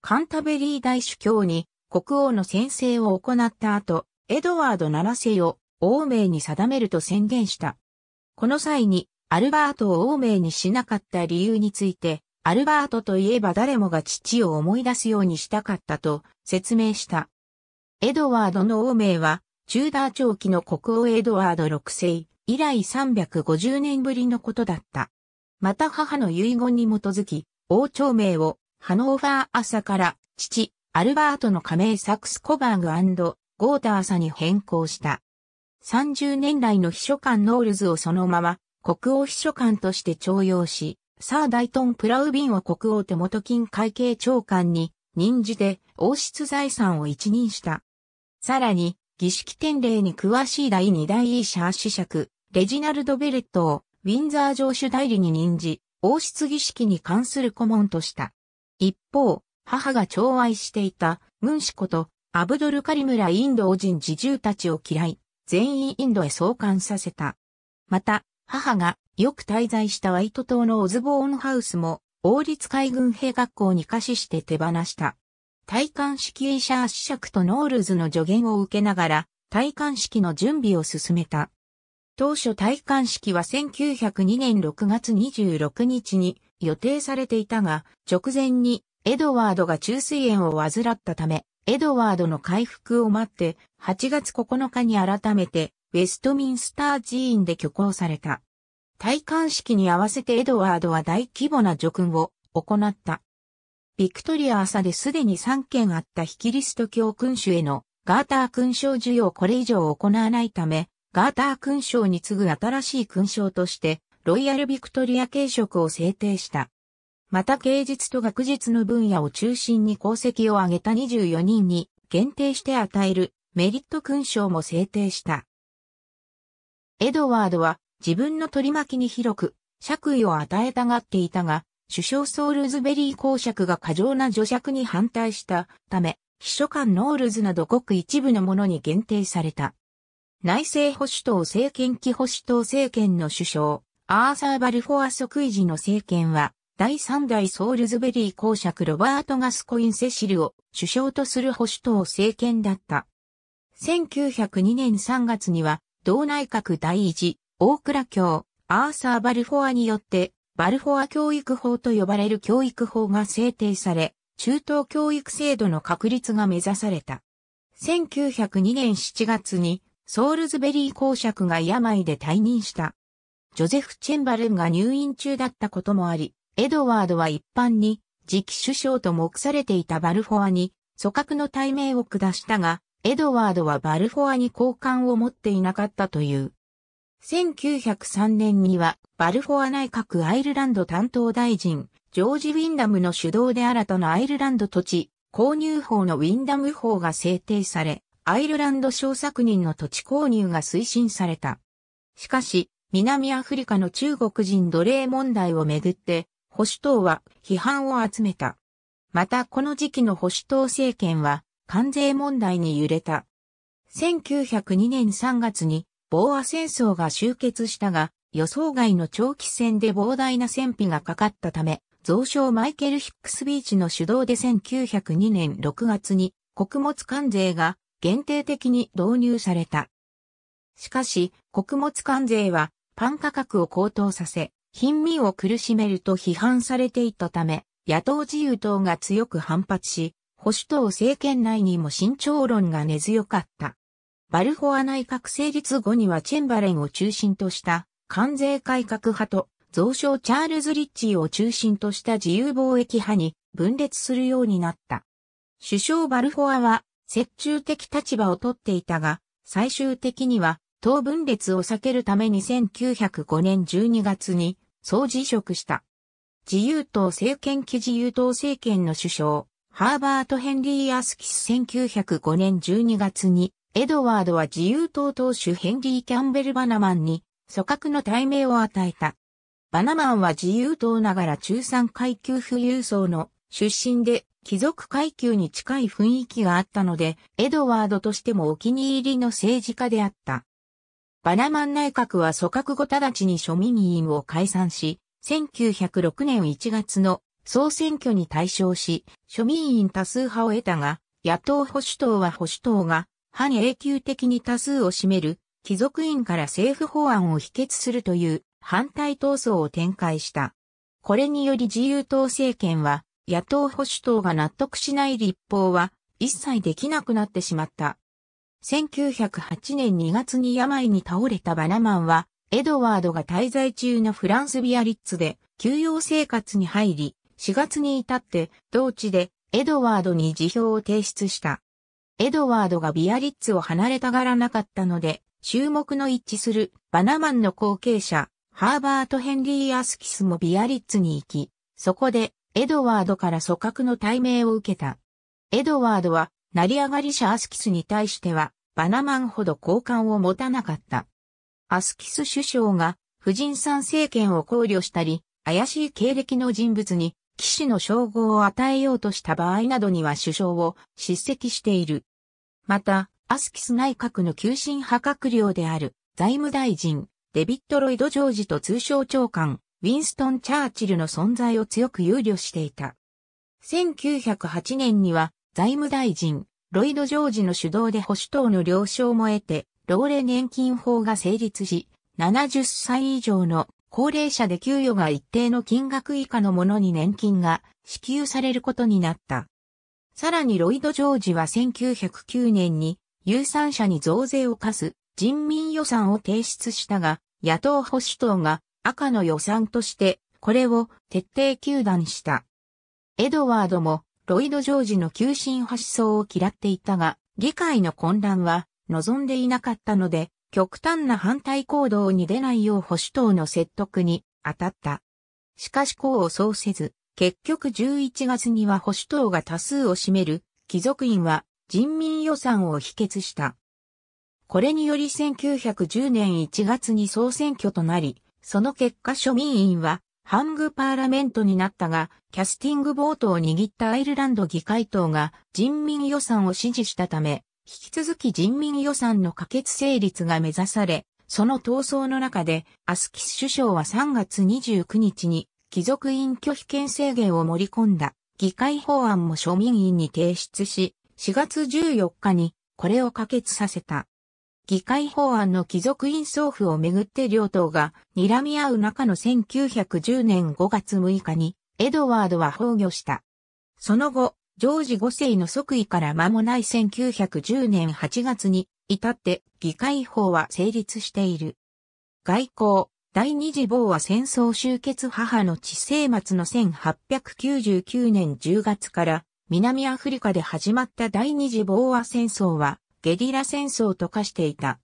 カンタベリー大主教に国王の宣誓を行った後、エドワード7世を王名に定めると宣言した。この際に、アルバートを王名にしなかった理由について、アルバートといえば誰もが父を思い出すようにしたかったと説明した。エドワードの王名は、チューダー長期の国王エドワード6世以来350年ぶりのことだった。また母の遺言に基づき、王朝名をハノーファー朝から父、アルバートの加盟サクスコバーグゴーターサに変更した。30年来の秘書官ノールズをそのまま国王秘書官として徴用し、サー・ダイトン・プラウビンを国王手元金会計長官に任じて王室財産を一任した。さらに、儀式典礼に詳しい第二代医ーシャー子爵、レジナルド・ベレットを、ウィンザー城主代理に任じ、王室儀式に関する顧問とした。一方、母が寵愛していた、ムンシこと、アブドルカリムラインド王人自重たちを嫌い、全員インドへ送還させた。また、母がよく滞在したワイト島のオズボーンハウスも、王立海軍兵学校に貸しして手放した。体幹式医イシャーとノールズの助言を受けながら、体幹式の準備を進めた。当初体幹式は1902年6月26日に予定されていたが、直前にエドワードが中水炎を患ったため、エドワードの回復を待って、8月9日に改めて、ウェストミンスター寺院で挙行された。戴冠式に合わせてエドワードは大規模な叙勲を行った。ビクトリア朝ですでに3件あった非キリスト教君主へのガーター勲章授与をこれ以上行わないため、ガーター勲章に次ぐ新しい勲章として、ロイヤルビクトリア軽食を制定した。また芸術と学術の分野を中心に功績を挙げた24人に限定して与えるメリット勲章も制定した。エドワードは自分の取り巻きに広く爵位を与えたがっていたが、首相ソールズベリー公爵が過剰な助爵に反対したため、秘書官ノールズなどごく一部のものに限定された。内政保守党政権期保守党政権の首相、アーサー・バルフォア即位時の政権は、第3代ソールズベリー公爵ロバート・ガスコイン・セシルを首相とする保守党政権だった。1902年3月には、同内閣第一、大倉卿、アーサー・バルフォアによって、バルフォア教育法と呼ばれる教育法が制定され、中等教育制度の確立が目指された。1902年7月にソールズベリー公爵が病で退任した。ジョゼフ・チェンバルンが入院中だったこともあり、エドワードは一般に次期首相と目されていたバルフォアに組閣の対面を下したが、エドワードはバルフォアに好感を持っていなかったという。1903年にはバルフォア内閣アイルランド担当大臣、ジョージ・ウィンダムの主導で新たなアイルランド土地購入法のウィンダム法が制定され、アイルランド小作人の土地購入が推進された。しかし、南アフリカの中国人奴隷問題をめぐって、保守党は批判を集めた。またこの時期の保守党政権は関税問題に揺れた。1902年3月にボーア戦争が終結したが、予想外の長期戦で膨大な戦費がかかったため、増相マイケル・ヒックスビーチの主導で1902年6月に穀物関税が限定的に導入された。しかし、穀物関税はパン価格を高騰させ、貧民を苦しめると批判されていたため、野党自由党が強く反発し、保守党政権内にも慎重論が根強かった。バルフォア内閣成立後にはチェンバレンを中心とした関税改革派と増商チャールズ・リッチーを中心とした自由貿易派に分裂するようになった。首相バルフォアは折衷的立場をとっていたが、最終的には党分裂を避けるために1905年12月に総辞職した。自由党政権期自由党政権の首相、ハーバート・ヘンリー・アスキス1905年12月にエドワードは自由党党首ヘンリー・キャンベル・バナマンに、組閣の対名を与えた。バナマンは自由党ながら中産階級富裕層の出身で貴族階級に近い雰囲気があったので、エドワードとしてもお気に入りの政治家であった。バナマン内閣は組閣後直ちに庶民委員を解散し、1906年1月の総選挙に対象し、庶民委員多数派を得たが、野党保守党は保守党が半永久的に多数を占める貴族院から政府法案を否決するという反対闘争を展開した。これにより自由党政権は野党保守党が納得しない立法は一切できなくなってしまった。1908年2月に病に倒れたバナマンは、エドワードが滞在中のフランスビアリッツで休養生活に入り、4月に至って同地でエドワードに辞表を提出した。エドワードがビアリッツを離れたがらなかったので、注目の一致するバナマンの後継者、ハーバート・ヘンリー・アスキスもビアリッツに行き、そこでエドワードから組閣の対面を受けた。エドワードは、成り上がり者アスキスに対しては、バナマンほど好感を持たなかった。アスキス首相が、婦人参政権を考慮したり、怪しい経歴の人物に騎士の称号を与えようとした場合などには首相を叱責している。また、アスキス内閣の急進派閣僚である財務大臣、デビッド・ロイド・ジョージと通商長官、ウィンストン・チャーチルの存在を強く憂慮していた。1908年には財務大臣、ロイド・ジョージの主導で保守党の了承も得て、老齢年金法が成立し、70歳以上の高齢者で給与が一定の金額以下のものに年金が支給されることになった。さらにロイド・ジョージは1909年に有産者に増税を課す人民予算を提出したが、野党保守党が赤の予算としてこれを徹底求断した。エドワードもロイド・ジョージの急進発想を嫌っていたが、議会の混乱は望んでいなかったので、極端な反対行動に出ないよう保守党の説得に当たった。しかし功を奏せず、結局11月には保守党が多数を占める貴族院は人民予算を否決した。これにより1910年1月に総選挙となり、その結果庶民院はハングパーラメントになったが、キャスティングボートを握ったアイルランド議会党が人民予算を支持したため、引き続き人民予算の可決成立が目指され、その闘争の中で、アスキス首相は3月29日に、貴族院拒否権制限を盛り込んだ、議会法案も庶民院に提出し、4月14日に、これを可決させた。議会法案の貴族院送付をめぐって両党が睨み合う中の1910年5月6日に、エドワードは崩御した。その後、ジョージ5世の即位から間もない1910年8月に至って議会法は成立している。外交、第二次防和戦争終結母の地政末の1899年10月から南アフリカで始まった第二次防和戦争はゲリラ戦争と化していた。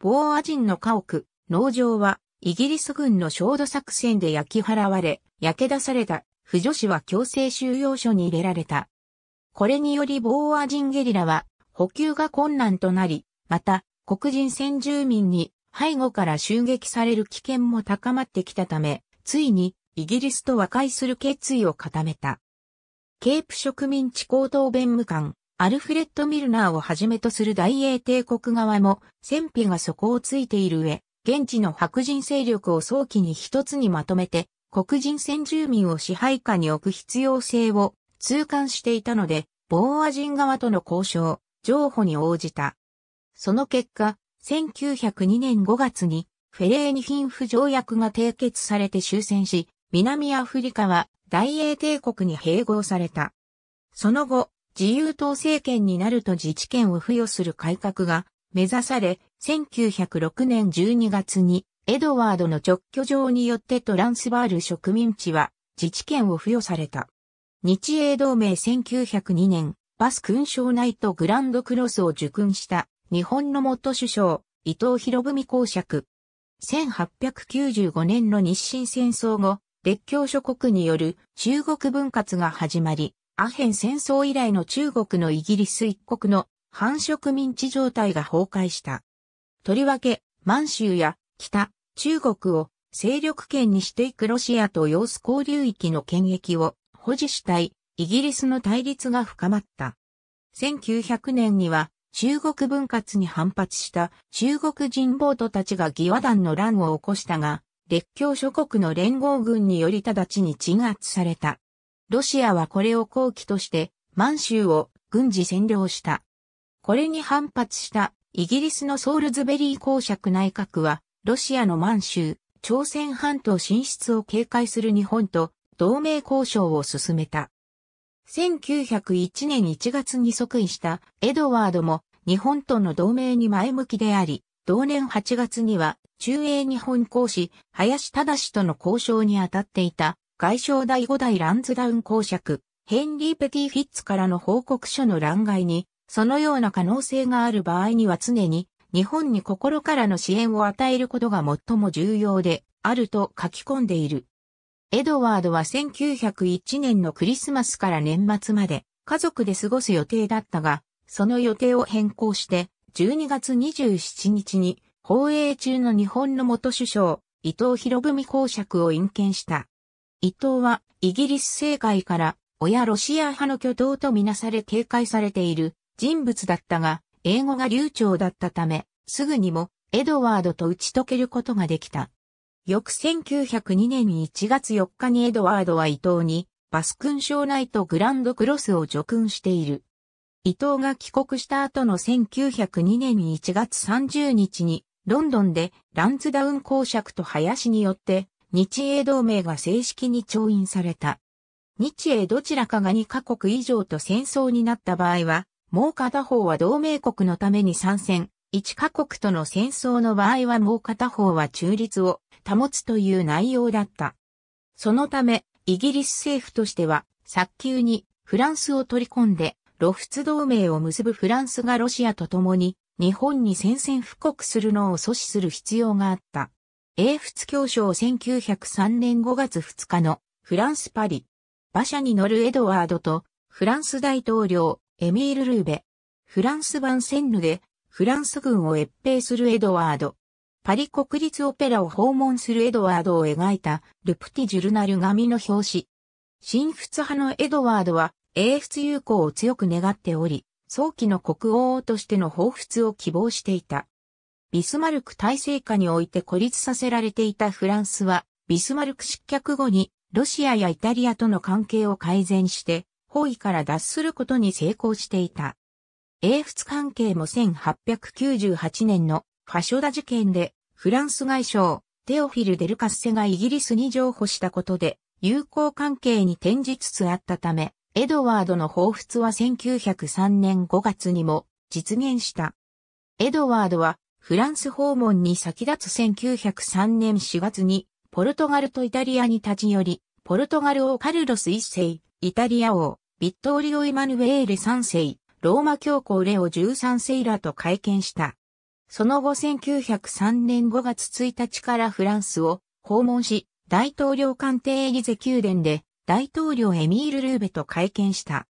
防和人の家屋、農場はイギリス軍の焦土作戦で焼き払われ、焼け出された、婦女子は強制収容所に入れられた。これによりボーア人ゲリラは補給が困難となり、また黒人先住民に背後から襲撃される危険も高まってきたため、ついにイギリスと和解する決意を固めた。ケープ植民地高等弁務官、アルフレッド・ミルナーをはじめとする大英帝国側も戦費が底をついている上、現地の白人勢力を早期に一つにまとめて、黒人先住民を支配下に置く必要性を通関していたので、ボーア人側との交渉、譲歩に応じた。その結果、1902年5月にフェレーニフィンフ条約が締結されて終戦し、南アフリカは大英帝国に併合された。その後、自由党政権になると自治権を付与する改革が目指され、1906年12月にエドワードの直居状によってトランスバール植民地は自治権を付与された。日英同盟1902年、バス勲章ナイトグランドクロスを受勲した日本の元首相、伊藤博文公爵。1895年の日清戦争後、列強諸国による中国分割が始まり、アヘン戦争以来の中国のイギリス一国の繁殖民地状態が崩壊した。とりわけ、満州や北、中国を勢力圏にしていくロシアと様子交流域の権益を保持したい、イギリスの対立が深まった。1900年には中国分割に反発した中国人ボートたちが義和団の乱を起こしたが、列強諸国の連合軍により直ちに鎮圧された。ロシアはこれを後期として満州を軍事占領した。これに反発したイギリスのソールズベリー公爵内閣はロシアの満州、朝鮮半島進出を警戒する日本と同盟交渉を進めた。1901年1月に即位したエドワードも日本との同盟に前向きであり、同年8月には中英日本公使林忠との交渉に当たっていた外相第5代ランズダウン公爵ヘンリー・ペティ・フィッツからの報告書の欄外に、そのような可能性がある場合には常に日本に心からの支援を与えることが最も重要であると書き込んでいる。エドワードは1901年のクリスマスから年末まで家族で過ごす予定だったが、その予定を変更して12月27日に放映中の日本の元首相、伊藤博文公爵を引見した。伊藤はイギリス政界から親ロシア派の挙動とみなされ警戒されている人物だったが、英語が流暢だったため、すぐにもエドワードと打ち解けることができた。翌1902年1月4日にエドワードは伊藤にバスョーナイトグランドクロスを除勲している。伊藤が帰国した後の1902年1月30日にロンドンでランズダウン公爵と林によって日英同盟が正式に調印された。日英どちらかが2カ国以上と戦争になった場合は、もう片方は同盟国のために参戦、1カ国との戦争の場合はもう片方は中立を保つという内容だった。そのため、イギリス政府としては、早急にフランスを取り込んで、露仏同盟を結ぶフランスがロシアと共に、日本に宣戦布告するのを阻止する必要があった。英仏協商1903年5月2日のフランスパリ。馬車に乗るエドワードとフランス大統領エミール・ルーベ。フランス版戦ヌでフランス軍を越兵するエドワード。パリ国立オペラを訪問するエドワードを描いた、ルプティ・ジュルナル紙の表紙。新仏派のエドワードは、英仏友好を強く願っており、早期の国王としての抱仏を希望していた。ビスマルク体制下において孤立させられていたフランスは、ビスマルク失脚後に、ロシアやイタリアとの関係を改善して、包囲から脱することに成功していた。英仏関係も1898年のファショダ事件で、フランス外相、テオフィル・デルカッセがイギリスに譲歩したことで、友好関係に転じつつあったため、エドワードの彷彿は1903年5月にも実現した。エドワードはフランス訪問に先立つ1903年4月にポルトガルとイタリアに立ち寄り、ポルトガル王カルロス一世、イタリア王、ビットオリオ・イマヌエーレ三世、ローマ教皇レオ13世らと会見した。その後1903年5月1日からフランスを訪問し、大統領官邸エリゼ宮殿で大統領エミール・ルーベと会見した。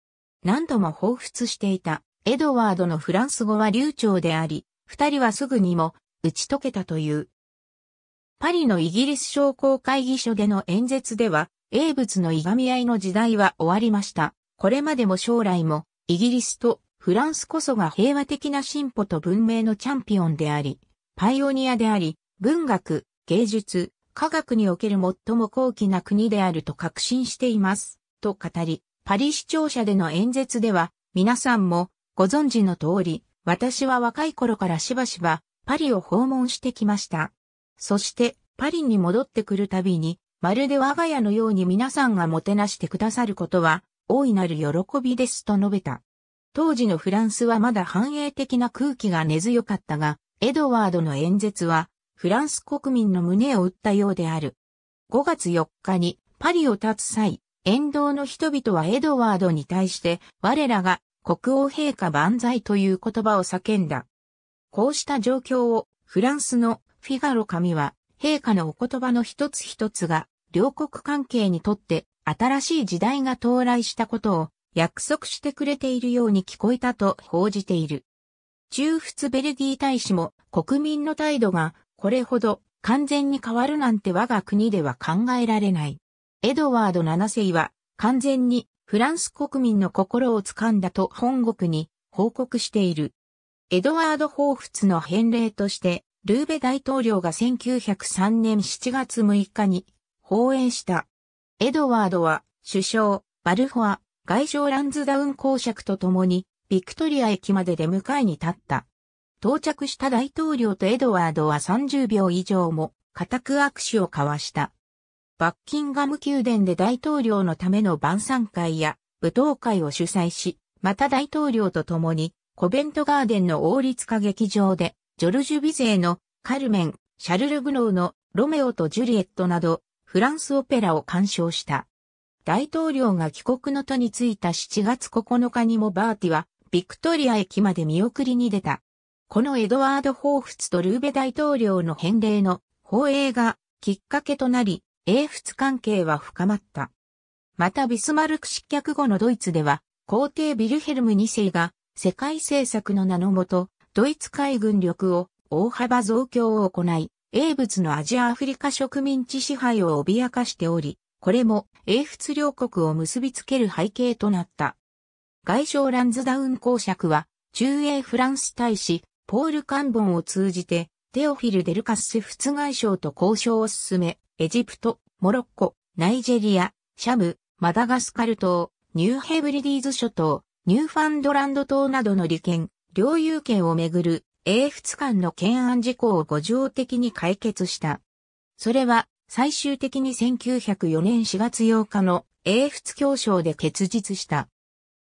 何度も彷彿していたエドワードのフランス語は流暢であり、二人はすぐにも打ち解けたという。パリのイギリス商工会議所での演説では、英仏のいがみ合いの時代は終わりました。これまでも将来もイギリスとフランスこそが平和的な進歩と文明のチャンピオンであり、パイオニアであり、文学、芸術、科学における最も高貴な国であると確信しています、と語り、パリ市庁舎での演説では、皆さんもご存知の通り、私は若い頃からしばしばパリを訪問してきました。そしてパリに戻ってくるたびに、まるで我が家のように皆さんがもてなしてくださることは、大いなる喜びですと述べた。当時のフランスはまだ繁栄的な空気が根強かったが、エドワードの演説は、フランス国民の胸を打ったようである。5月4日にパリを立つ際、沿道の人々はエドワードに対して我らが国王陛下万歳という言葉を叫んだ。こうした状況をフランスのフィガロ紙は陛下のお言葉の一つ一つが両国関係にとって新しい時代が到来したことを約束してくれているように聞こえたと報じている。中仏ベルギー大使も国民の態度がこれほど完全に変わるなんて我が国では考えられない。エドワード7世は完全にフランス国民の心を掴んだと本国に報告している。エドワード法仏の返礼として、ルーベ大統領が1903年7月6日に放映した。エドワードは首相、バルフォア、外相ランズダウン公爵と共に、ビクトリア駅まで出迎えに立った。到着した大統領とエドワードは30秒以上も、固く握手を交わした。バッキンガム宮殿で大統領のための晩餐会や舞踏会を主催し、また大統領と共にコベントガーデンの王立歌劇場で、ジョルジュ・ビゼーのカルメン、シャルル・グノーのロメオとジュリエットなど、フランスオペラを鑑賞した。大統領が帰国の途に着いた7月9日にもバーティは、ビクトリア駅まで見送りに出た。このエドワード・ホーフツとルーベ大統領の返礼の放映がきっかけとなり、英仏関係は深まった。またビスマルク失脚後のドイツでは、皇帝ビルヘルム2世が世界政策の名のもと、ドイツ海軍力を大幅増強を行い、英仏のアジアアフリカ植民地支配を脅かしており、これも英仏両国を結びつける背景となった。外相ランズダウン公爵は、中英フランス大使、ポール・カンボンを通じて、テオフィル・デルカッセ仏外相と交渉を進め、エジプト、モロッコ、ナイジェリア、シャム、マダガスカル島、ニューヘブリディーズ諸島、ニューファンドランド島などの利権、領有権をめぐる英仏間の懸案事項を五条的に解決した。それは最終的に1904年4月8日の英仏協商で結実した。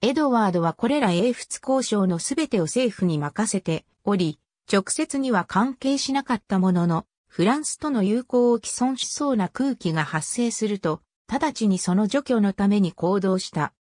エドワードはこれら英仏交渉のすべてを政府に任せており、直接には関係しなかったものの、フランスとの友好を既存しそうな空気が発生すると、直ちにその除去のために行動した。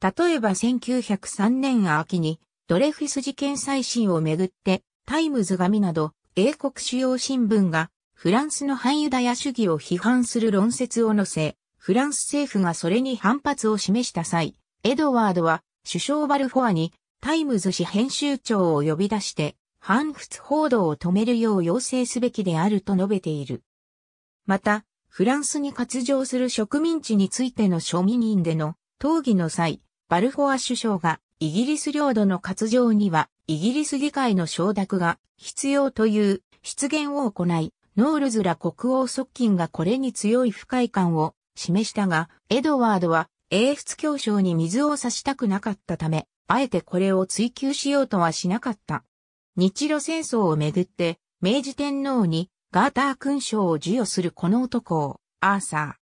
例えば1903年秋に、ドレフィス事件再審をめぐって、タイムズ紙など、英国主要新聞がフランスの反ユダヤ主義を批判する論説を載せ、フランス政府がそれに反発を示した際、エドワードは首相バルフォアにタイムズ紙編集長を呼び出して、反仏報道を止めるよう要請すべきであると述べている。また、フランスに活動する植民地についての庶民院での討議の際、バルフォア首相がイギリス領土の活動にはイギリス議会の承諾が必要という出言を行い、ノールズら国王側近がこれに強い不快感を示したが、エドワードは英仏教商に水を差したくなかったため、あえてこれを追求しようとはしなかった。日露戦争をめぐって、明治天皇にガーター勲章を授与するこの男を、アーサ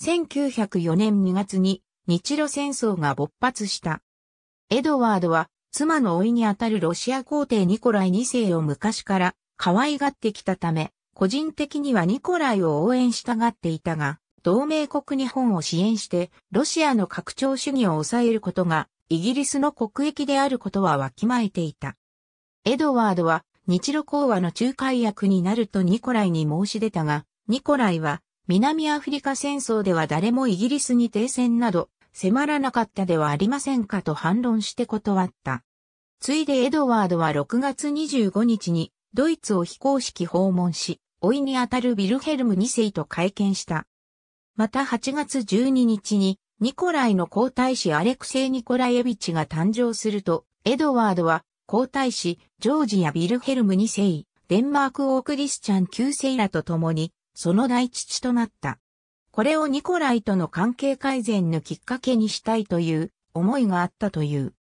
ー。1904年2月に日露戦争が勃発した。エドワードは妻の老いにあたるロシア皇帝ニコライ2世を昔から可愛がってきたため、個人的にはニコライを応援したがっていたが、同盟国日本を支援して、ロシアの拡張主義を抑えることが、イギリスの国益であることはわきまえていた。エドワードは、日露講和の仲介役になるとニコライに申し出たが、ニコライは、南アフリカ戦争では誰もイギリスに停戦など、迫らなかったではありませんかと反論して断った。ついでエドワードは6月25日にドイツを非公式訪問し、いにあたるビルヘルム2世と会見した。また8月12日に、ニコライの皇太子アレクセイ・ニコライエビチが誕生すると、エドワードは皇太子、ジョージやビルヘルム2世、デンマーク王クリスチャン9世らと共に、その大父となった。これをニコライとの関係改善のきっかけにしたいという思いがあったという。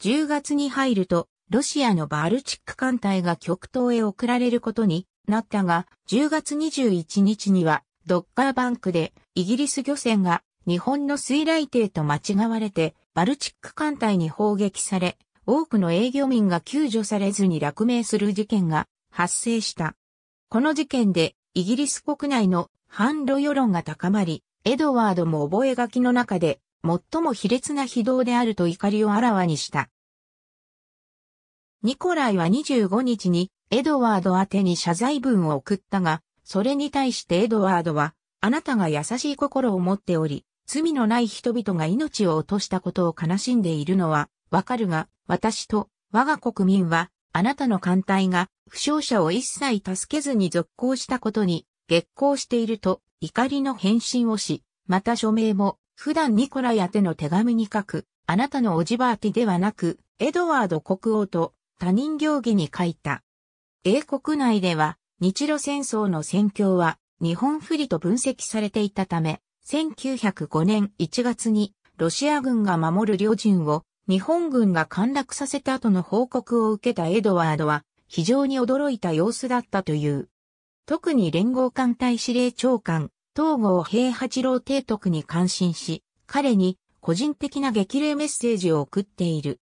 10月に入ると、ロシアのバルチック艦隊が極東へ送られることになったが、10月21日には、ドッカーバンクで、イギリス漁船が、日本の水雷艇と間違われて、バルチック艦隊に砲撃され、多くの営業民が救助されずに落命する事件が発生した。この事件で、イギリス国内の反ロ世論が高まり、エドワードも覚書の中で、最も卑劣な非道であると怒りをあらわにした。ニコライは25日にエドワード宛てに謝罪文を送ったが、それに対してエドワードは、あなたが優しい心を持っており、罪のない人々が命を落としたことを悲しんでいるのは、わかるが、私と我が国民は、あなたの艦隊が、負傷者を一切助けずに続行したことに、激行していると、怒りの返信をし、また署名も、普段ニコライ宛ての手紙に書く、あなたのおじバーティではなく、エドワード国王と他人行儀に書いた。英国内では日露戦争の戦況は日本不利と分析されていたため、1905年1月にロシア軍が守る領人を日本軍が陥落させた後の報告を受けたエドワードは非常に驚いた様子だったという。特に連合艦隊司令長官、東郷平八郎提督に感心し、彼に個人的な激励メッセージを送っている。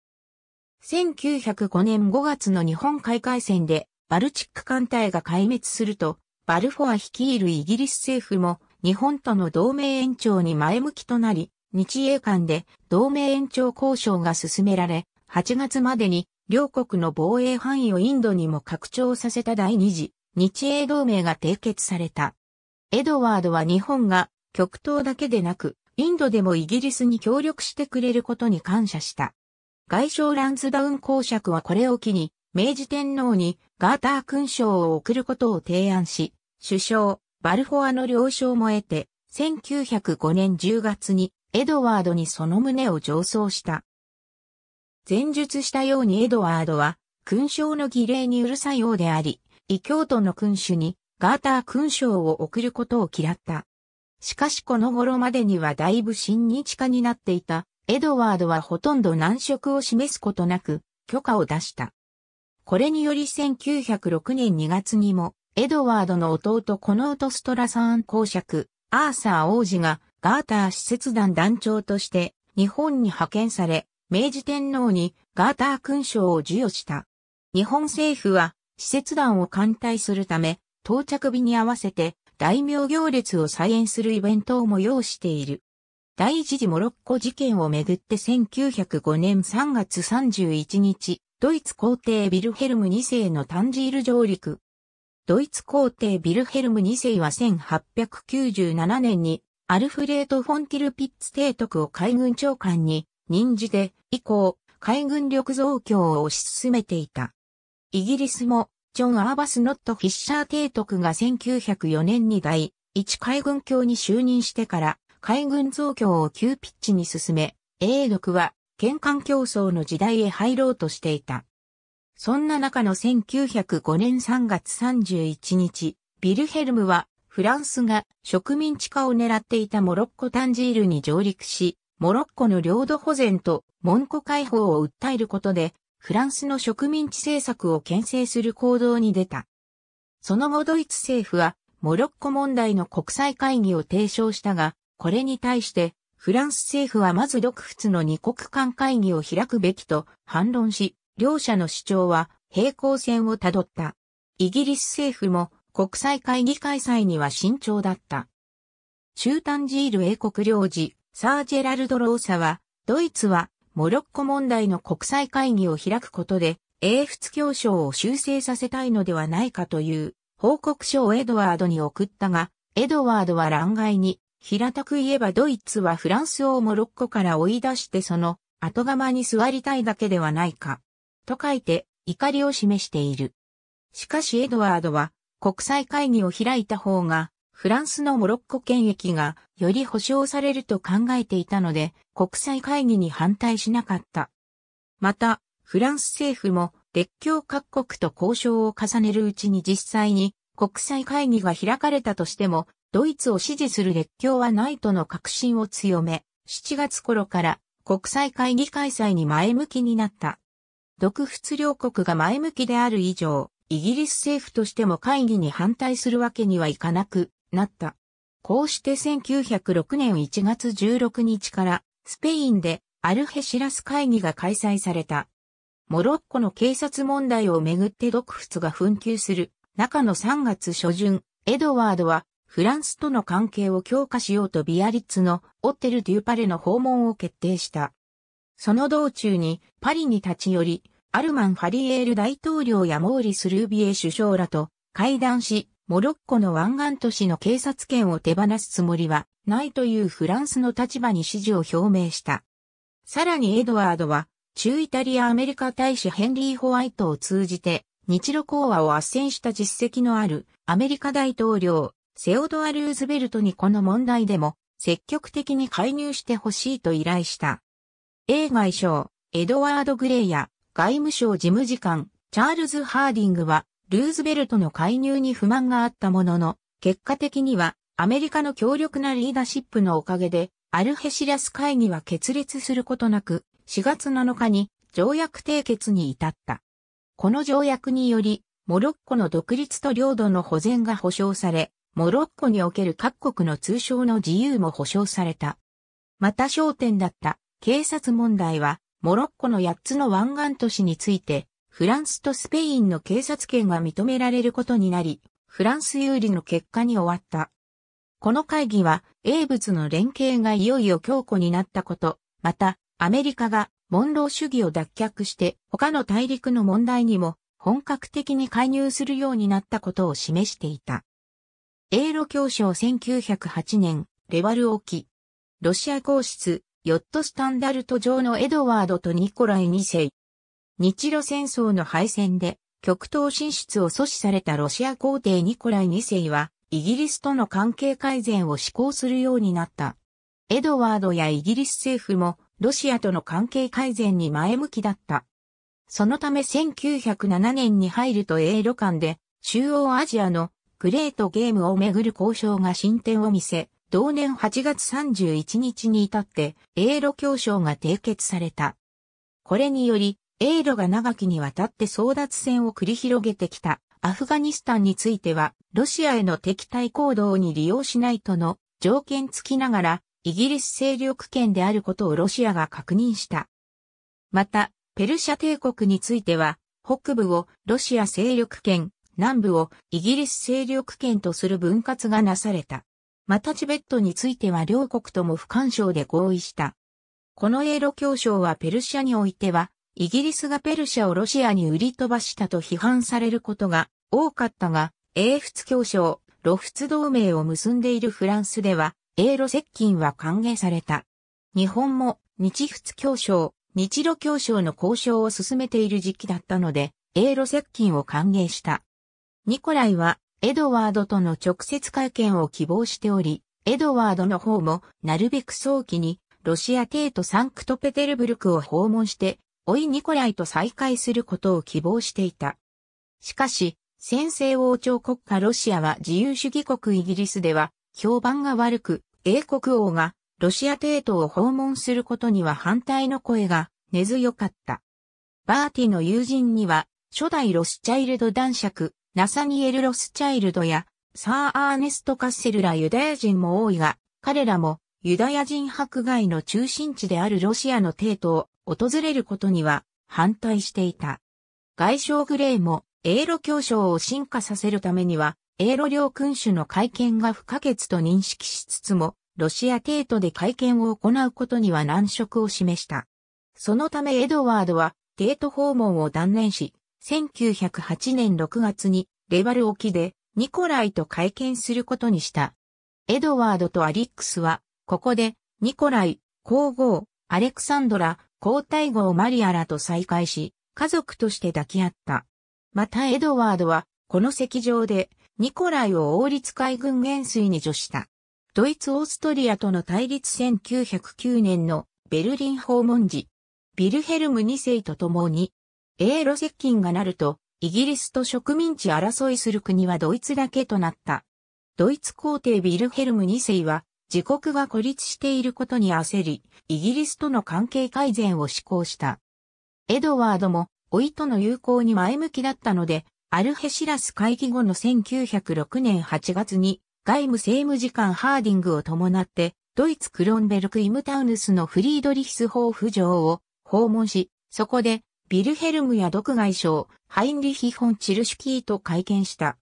1905年5月の日本海海戦でバルチック艦隊が壊滅すると、バルフォア率いるイギリス政府も日本との同盟延長に前向きとなり、日英間で同盟延長交渉が進められ、8月までに両国の防衛範囲をインドにも拡張させた第二次日英同盟が締結された。エドワードは日本が極東だけでなく、インドでもイギリスに協力してくれることに感謝した。外相ランズダウン公爵はこれを機に、明治天皇にガーター勲章を贈ることを提案し、首相、バルフォアの了承も得て、1905年10月にエドワードにその旨を上奏した。前述したようにエドワードは、勲章の儀礼にうるさいようであり、異教徒の君主にガーター勲章を贈ることを嫌った。しかしこの頃までにはだいぶ親日家になっていたエドワードはほとんど難色を示すことなく、許可を出した。これにより1906年2月にも、エドワードの弟コノート・ストラサーン公爵、アーサー王子がガーター使節団団長として日本に派遣され、明治天皇にガーター勲章を授与した。日本政府は使節団を艦隊するため、到着日に合わせて大名行列を再演するイベントを催している。第一次モロッコ事件をめぐって1905年3月31日、ドイツ皇帝ビルヘルム2世のタンジール上陸。ドイツ皇帝ビルヘルム2世は1897年にアルフレート・フォンティルピッツ提督を海軍長官に任じて以降海軍力増強を推し進めていた。イギリスもジョン・アーバス・ノット・フィッシャー提督が1904年に第一海軍卿に就任してから海軍増強を急ピッチに進め、英独は県間競争の時代へ入ろうとしていた。そんな中の1905年3月31日、ビルヘルムはフランスが植民地化を狙っていたモロッコタンジールに上陸し、モロッコの領土保全と門戸解放を訴えることで、フランスの植民地政策を牽制する行動に出た。その後ドイツ政府は、モロッコ問題の国際会議を提唱したが、これに対して、フランス政府はまず独仏の二国間会議を開くべきと反論し、両者の主張は平行線をたどった。イギリス政府も国際会議開催には慎重だった。中短ジール英国領事、サー・ジェラルド・ローサは、ドイツはモロッコ問題の国際会議を開くことで、英仏協商を修正させたいのではないかという報告書をエドワードに送ったが、エドワードは乱外に平たく言えばドイツはフランスをモロッコから追い出してその後釜に座りたいだけではないか。と書いて怒りを示している。しかしエドワードは国際会議を開いた方がフランスのモロッコ権益がより保障されると考えていたので国際会議に反対しなかった。また、フランス政府も列強各国と交渉を重ねるうちに実際に国際会議が開かれたとしてもドイツを支持する列強はないとの確信を強め、7月頃から国際会議開催に前向きになった。独仏両国が前向きである以上、イギリス政府としても会議に反対するわけにはいかなくなった。こうして1906年1月16日からスペインでアルヘシラス会議が開催された。モロッコの警察問題をめぐって独仏が紛糾する中の3月初旬、エドワードはフランスとの関係を強化しようとビアリッツのオッテル・デュパレの訪問を決定した。その道中にパリに立ち寄り、アルマン・ファリエール大統領やモーリス・ルービエ首相らと会談し、モロッコの湾岸都市の警察権を手放すつもりはないというフランスの立場に支持を表明した。さらにエドワードは、中イタリアアメリカ大使ヘンリー・ホワイトを通じて、日露講和を圧戦した実績のあるアメリカ大統領セオドア・ルーズベルトにこの問題でも積極的に介入してほしいと依頼した。英外相、エドワード・グレイや外務省事務次官、チャールズ・ハーディングは、ルーズベルトの介入に不満があったものの、結果的には、アメリカの強力なリーダーシップのおかげで、アルヘシラス会議は決裂することなく、4月7日に条約締結に至った。この条約により、モロッコの独立と領土の保全が保障され、モロッコにおける各国の通商の自由も保障された。また焦点だった警察問題は、モロッコの8つの湾岸都市について、フランスとスペインの警察権が認められることになり、フランス有利の結果に終わった。この会議は、英仏の連携がいよいよ強固になったこと、また、アメリカが、モンロー主義を脱却して、他の大陸の問題にも、本格的に介入するようになったことを示していた。英露協商1908年、レバル沖。ロシア皇室、ヨットスタンダルト上のエドワードとニコライ2世。日露戦争の敗戦で、極東進出を阻止されたロシア皇帝ニコライ2世は、イギリスとの関係改善を施行するようになった。エドワードやイギリス政府も、ロシアとの関係改善に前向きだった。そのため1907年に入ると英露間で、中央アジアのグレートゲームをめぐる交渉が進展を見せ、同年8月31日に至って、英露協商が締結された。これにより、英露が長きにわたって争奪戦を繰り広げてきたアフガニスタンについては、ロシアへの敵対行動に利用しないとの条件付きながら、イギリス勢力圏であることをロシアが確認した。また、ペルシャ帝国については、北部をロシア勢力圏、南部をイギリス勢力圏とする分割がなされた。またチベットについては両国とも不干渉で合意した。この英露協商はペルシャにおいては、イギリスがペルシャをロシアに売り飛ばしたと批判されることが多かったが、英仏協商、露仏同盟を結んでいるフランスでは、英露接近は歓迎された。日本も日仏協商、日露協商の交渉を進めている時期だったので、英露接近を歓迎した。ニコライは、エドワードとの直接会見を希望しており、エドワードの方も、なるべく早期に、ロシア帝都サンクトペテルブルクを訪問して、老いニコライと再会することを希望していた。しかし、先制王朝国家ロシアは自由主義国イギリスでは評判が悪く、英国王がロシア帝都を訪問することには反対の声が根強かった。バーティの友人には初代ロスチャイルド男爵ナサニエル・ロスチャイルドや、サー・アーネスト・カッセルらユダヤ人も多いが、彼らもユダヤ人迫害の中心地であるロシアの帝都を訪れることには反対していた。外相グレーも、英露協商を進化させるためには、英露領君主の会見が不可欠と認識しつつも、ロシア帝都で会見を行うことには難色を示した。そのためエドワードは、帝都訪問を断念し、1908年6月にレバル沖でニコライと会見することにした。エドワードとアリックスは、ここで、ニコライ、皇后、アレクサンドラ、皇太后マリアらと再会し、家族として抱き合った。またエドワードは、この席上で、ニコライを王立海軍元帥に除した。ドイツ・オーストリアとの対立1909年のベルリン訪問時、ビルヘルム2世と共に英露接近がなると、イギリスと植民地争いする国はドイツだけとなった。ドイツ皇帝ビルヘルム2世は、自国が孤立していることに焦り、イギリスとの関係改善を施行した。エドワードも、老いとの友好に前向きだったので、アルヘシラス会議後の1906年8月に、外務政務次官ハーディングを伴って、ドイツクロンベルク・イムタウヌスのフリードリヒスホーフ城を訪問し、そこでビルヘルムや独外相、ハインリヒ・フォン・チルシュキーと会見した。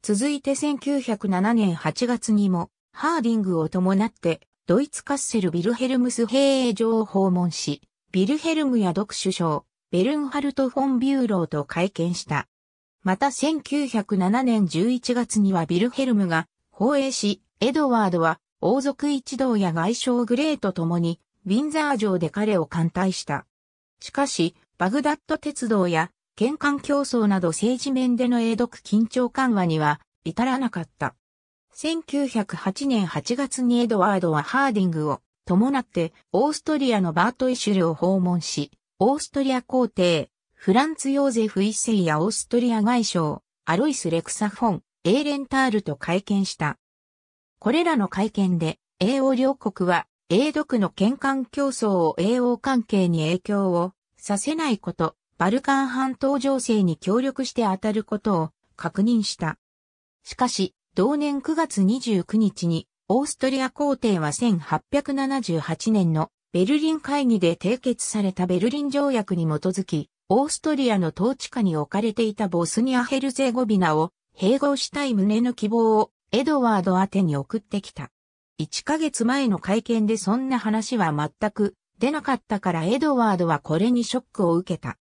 続いて1907年8月にも、ハーディングを伴って、ドイツカッセル・ビルヘルムス兵衛城を訪問し、ビルヘルムや独首相、ベルンハルト・フォン・ビューローと会見した。また1907年11月にはビルヘルムが放映し、エドワードは王族一同や外相グレーと共に、ウィンザー城で彼を艦隊した。しかし、バグダッド鉄道や県関競争など政治面での英読緊張緩和には至らなかった。1908年8月にエドワードはハーディングを伴ってオーストリアのバートイシュルを訪問し、オーストリア皇帝、フランツ・ヨーゼフ一世やオーストリア外相、アロイス・レクサフォン、エーレンタールと会見した。これらの会見で、英王両国は、英独の県間競争を英王関係に影響をさせないこと、バルカン半島情勢に協力して当たることを確認した。しかし、同年9月29日に、オーストリア皇帝は1878年のベルリン会議で締結されたベルリン条約に基づき、オーストリアの統治下に置かれていたボスニア・ヘルゼゴビナを併合したい旨の希望をエドワード宛てに送ってきた。1ヶ月前の会見でそんな話は全く出なかったからエドワードはこれにショックを受けた。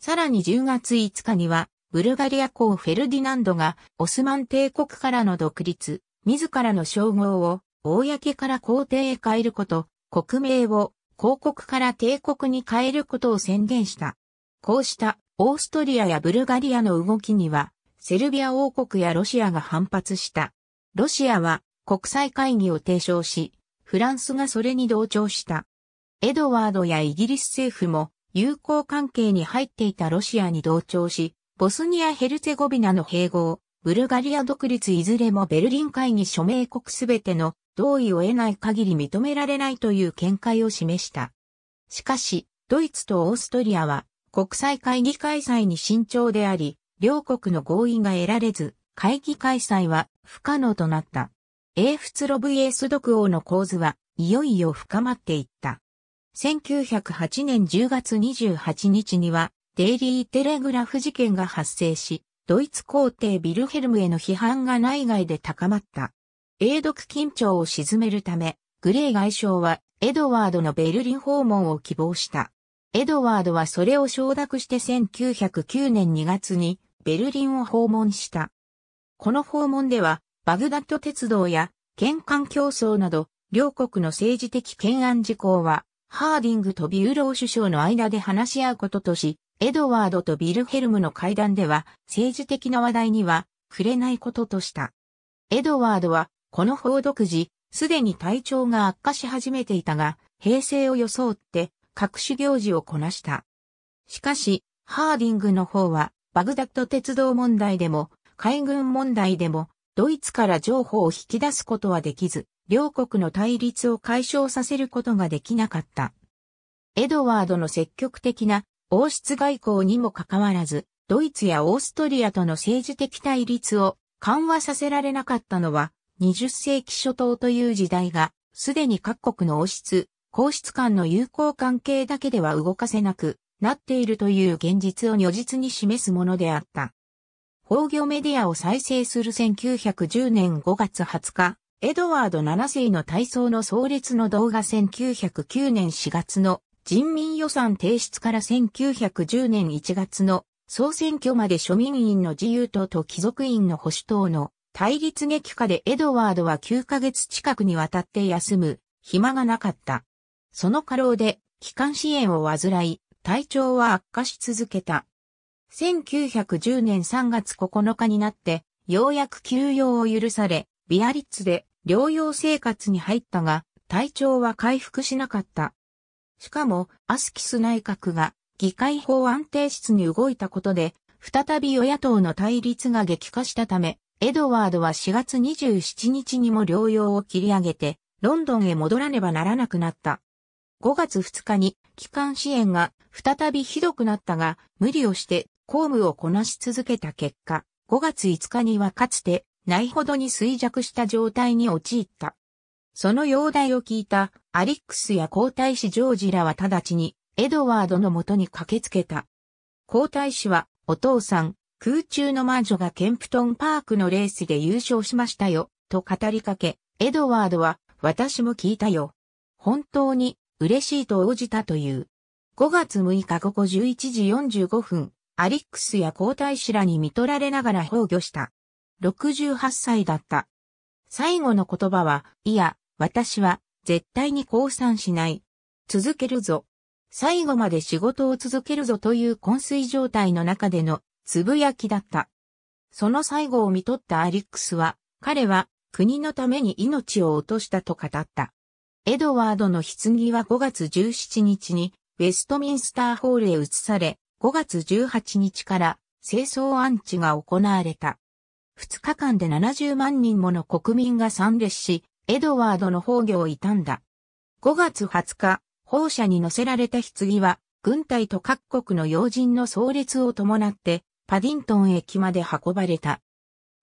さらに10月5日には、ブルガリア公フェルディナンドがオスマン帝国からの独立、自らの称号を公から皇帝へ変えること、国名を公国から帝国に変えることを宣言した。こうしたオーストリアやブルガリアの動きには、セルビア王国やロシアが反発した。ロシアは国際会議を提唱し、フランスがそれに同調した。エドワードやイギリス政府も友好関係に入っていたロシアに同調し、ボスニア・ヘルツェゴビナの併合、ブルガリア独立いずれもベルリン会議署名国すべての同意を得ない限り認められないという見解を示した。しかし、ドイツとオーストリアは国際会議開催に慎重であり、両国の合意が得られず、会議開催は不可能となった。英仏ロブイエス独王の構図はいよいよ深まっていった。1908年10月28日には、デイリー・テレグラフ事件が発生し、ドイツ皇帝ビルヘルムへの批判が内外で高まった。英独緊張を鎮めるため、グレー外相はエドワードのベルリン訪問を希望した。エドワードはそれを承諾して1909年2月にベルリンを訪問した。この訪問では、バグダッド鉄道や、県関競争など、両国の政治的懸案事項はハーディングとビューロー首相の間で話し合うこととし、エドワードとビルヘルムの会談では政治的な話題には触れないこととした。エドワードはこの報読時、すでに体調が悪化し始めていたが、平静を装って各種行事をこなした。しかし、ハーディングの方はバグダッド鉄道問題でも海軍問題でもドイツから情報を引き出すことはできず、両国の対立を解消させることができなかった。エドワードの積極的な王室外交にもかかわらず、ドイツやオーストリアとの政治的対立を緩和させられなかったのは、20世紀初頭という時代が、すでに各国の王室、皇室間の友好関係だけでは動かせなくなっているという現実を如実に示すものであった。法業メディアを再生する1910年5月20日、エドワード7世の体操の創立の動画1909年4月の人民予算提出から1910年1月の総選挙まで庶民院の自由党と貴族院の保守党の対立激化でエドワードは9ヶ月近くにわたって休む暇がなかった。その過労で機関支援を患い、体調は悪化し続けた。1910年3月9日になって、ようやく休養を許され、ビアリッツで療養生活に入ったが、体調は回復しなかった。しかも、アスキス内閣が議会法安定室に動いたことで、再び与野党の対立が激化したため、エドワードは4月27日にも療養を切り上げて、ロンドンへ戻らねばならなくなった。5月2日に、機関支援が再びひどくなったが、無理をして公務をこなし続けた結果、5月5日にはかつてないほどに衰弱した状態に陥った。その容体を聞いたアリックスや皇太子ジョージらは直ちにエドワードのもとに駆けつけた。皇太子はお父さん、空中の魔女がケンプトンパークのレースで優勝しましたよ、と語りかけ、エドワードは私も聞いたよ。本当に嬉しいと応じたという。5月6日午後11時45分、アリックスや皇太子らに見取られながら崩御した。68歳だった。最後の言葉は、いや、私は、絶対に降参しない。続けるぞ。最後まで仕事を続けるぞという昏睡状態の中での、つぶやきだった。その最後を見とったアリックスは、彼は、国のために命を落としたと語った。エドワードの棺は5月17日に、ウェストミンスターホールへ移され、5月18日から、清掃安置が行われた。2日間で70万人もの国民が参列し、エドワードの崩御を悼んだ。5月20日、砲車に乗せられた棺は、軍隊と各国の要人の葬列を伴って、パディントン駅まで運ばれた。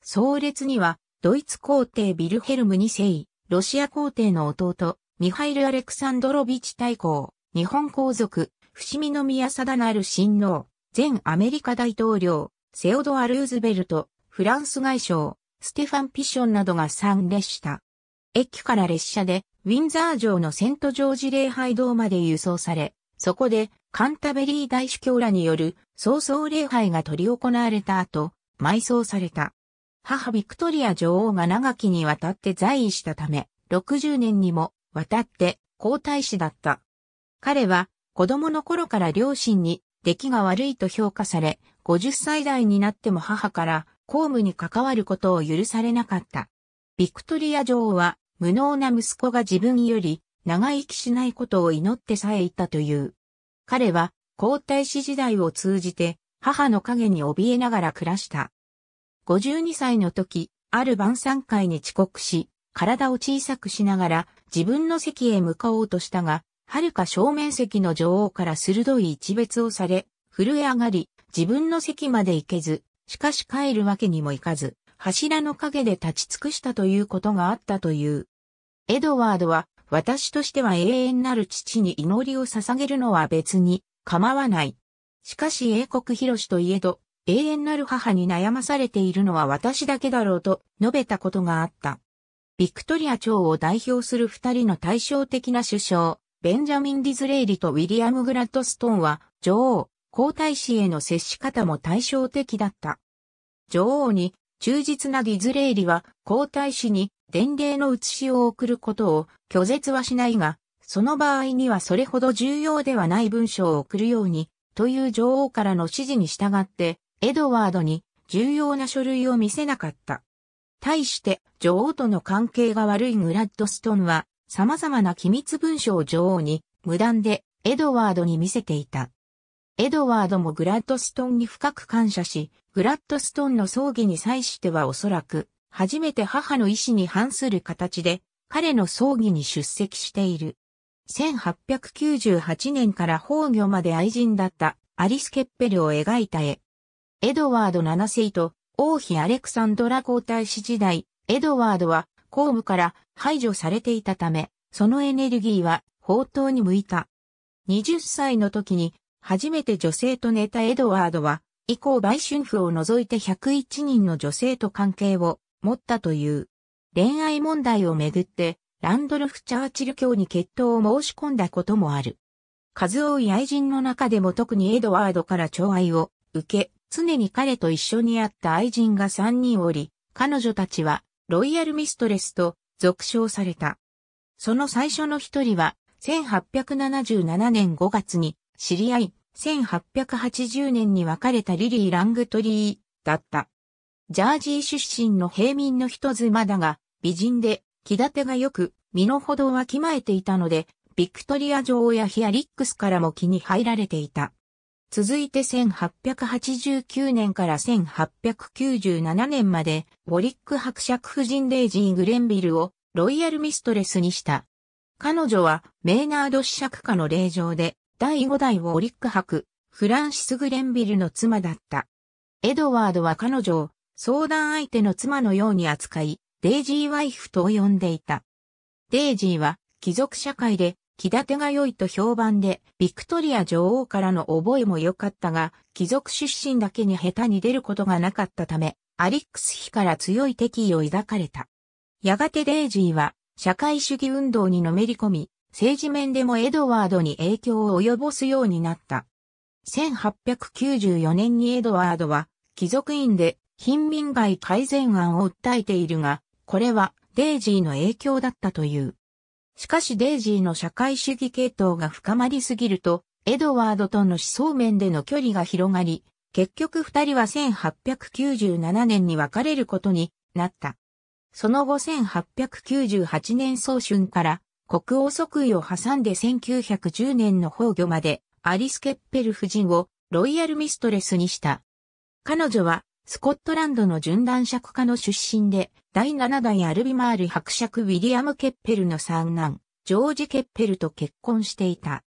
葬列には、ドイツ皇帝ビルヘルム2世、ロシア皇帝の弟、ミハイル・アレクサンドロビチ大公、日本皇族、伏見宮なる親王、前アメリカ大統領、セオドア・ルーズベルト、フランス外相、ステファン・ピションなどが参列した。駅から列車で、ウィンザー城のセント・ジョージ礼拝堂まで輸送され、そこで、カンタベリー大主教らによる、早々礼拝が取り行われた後、埋葬された。母ビクトリア女王が長きにわたって在位したため、60年にもわたって皇太子だった。彼は子供の頃から両親に出来が悪いと評価され、50歳代になっても母から公務に関わることを許されなかった。ビクトリア女王は、無能な息子が自分より長生きしないことを祈ってさえいたという。彼は、皇太子時代を通じて、母の影に怯えながら暮らした。52歳の時、ある晩餐会に遅刻し、体を小さくしながら自分の席へ向かおうとしたが、遥か正面席の女王から鋭い一別をされ、震え上がり、自分の席まで行けず、しかし帰るわけにもいかず、柱の陰で立ち尽くしたということがあったという。エドワードは、私としては永遠なる父に祈りを捧げるのは別に構わない。しかし英国広しといえど、永遠なる母に悩まされているのは私だけだろうと述べたことがあった。ビクトリア朝を代表する二人の対照的な首相、ベンジャミン・ディズレイリとウィリアム・グラッドストーンは、女王、皇太子への接し方も対照的だった。女王に忠実なディズレーリは皇太子に伝令の写しを送ることを拒絶はしないが、その場合にはそれほど重要ではない文章を送るように、という女王からの指示に従って、エドワードに重要な書類を見せなかった。対して女王との関係が悪いグラッドストンは様々な機密文書を女王に無断でエドワードに見せていた。エドワードもグラッドストンに深く感謝し、グラッドストンの葬儀に際してはおそらく、初めて母の意思に反する形で、彼の葬儀に出席している。1898年から宝御まで愛人だったアリス・ケッペルを描いた絵。エドワード7世と王妃アレクサンドラ皇太子時代、エドワードは公務から排除されていたため、そのエネルギーは宝刀に向いた。20歳の時に初めて女性と寝たエドワードは、以降売春婦を除いて101人の女性と関係を持ったという。恋愛問題をめぐって、ランドルフ・チャーチル教に決闘を申し込んだこともある。数多い愛人の中でも特にエドワードから寵愛を受け、常に彼と一緒にあった愛人が3人おり、彼女たちはロイヤルミストレスと俗称された。その最初の一人は、1877年5月に知り合い、1880年に別れたリリー・ラングトリーだった。ジャージー出身の平民の人妻だが、美人で、気立てが良く、身の程はきまえていたので、ビクトリア女王やヒアリックスからも気に入られていた。続いて1889年から1897年まで、ウォリック伯爵夫人レイジー・グレンビルをロイヤルミストレスにした。彼女はメーナード子爵家の令嬢で、第5代ウォリック博、フランシス・グレンビルの妻だった。エドワードは彼女を相談相手の妻のように扱い、デイジー・ワイフと呼んでいた。デイジーは貴族社会で気立てが良いと評判で、ビクトリア女王からの覚えも良かったが、貴族出身だけに下手に出ることがなかったため、アリックス妃から強い敵意を抱かれた。やがてデイジーは社会主義運動にのめり込み、政治面でもエドワードに影響を及ぼすようになった。1894年にエドワードは、貴族院で貧民街改善案を訴えているが、これはデイジーの影響だったという。しかしデイジーの社会主義系統が深まりすぎると、エドワードとの思想面での距離が広がり、結局二人は1897年に別れることになった。その後1898年早春から国王即位を挟んで1910年の崩御までアリス・ケッペル夫人をロイヤルミストレスにした。彼女はスコットランドの純男爵家の出身で第7代アルビマール伯爵ウィリアム・ケッペルの三男、ジョージ・ケッペルと結婚していた。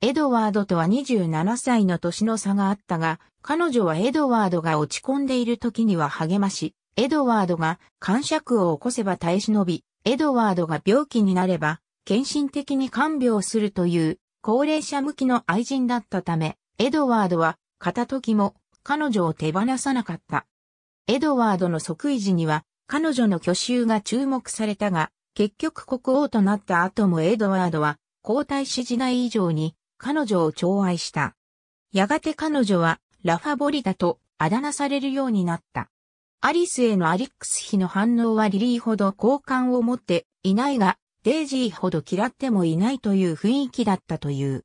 エドワードとは27歳の年の差があったが、彼女はエドワードが落ち込んでいる時には励まし、エドワードが感触を起こせば耐え忍び、エドワードが病気になれば、献身的に看病するという高齢者向きの愛人だったため、エドワードは片時も彼女を手放さなかった。エドワードの即位時には彼女の去就が注目されたが、結局国王となった後もエドワードは皇太子時代以上に彼女を寵愛した。やがて彼女はラファボリダとあだ名されるようになった。アリスへのアリックス比の反応はリリーほど好感を持っていないが、デイジーほど嫌ってもいないという雰囲気だったという。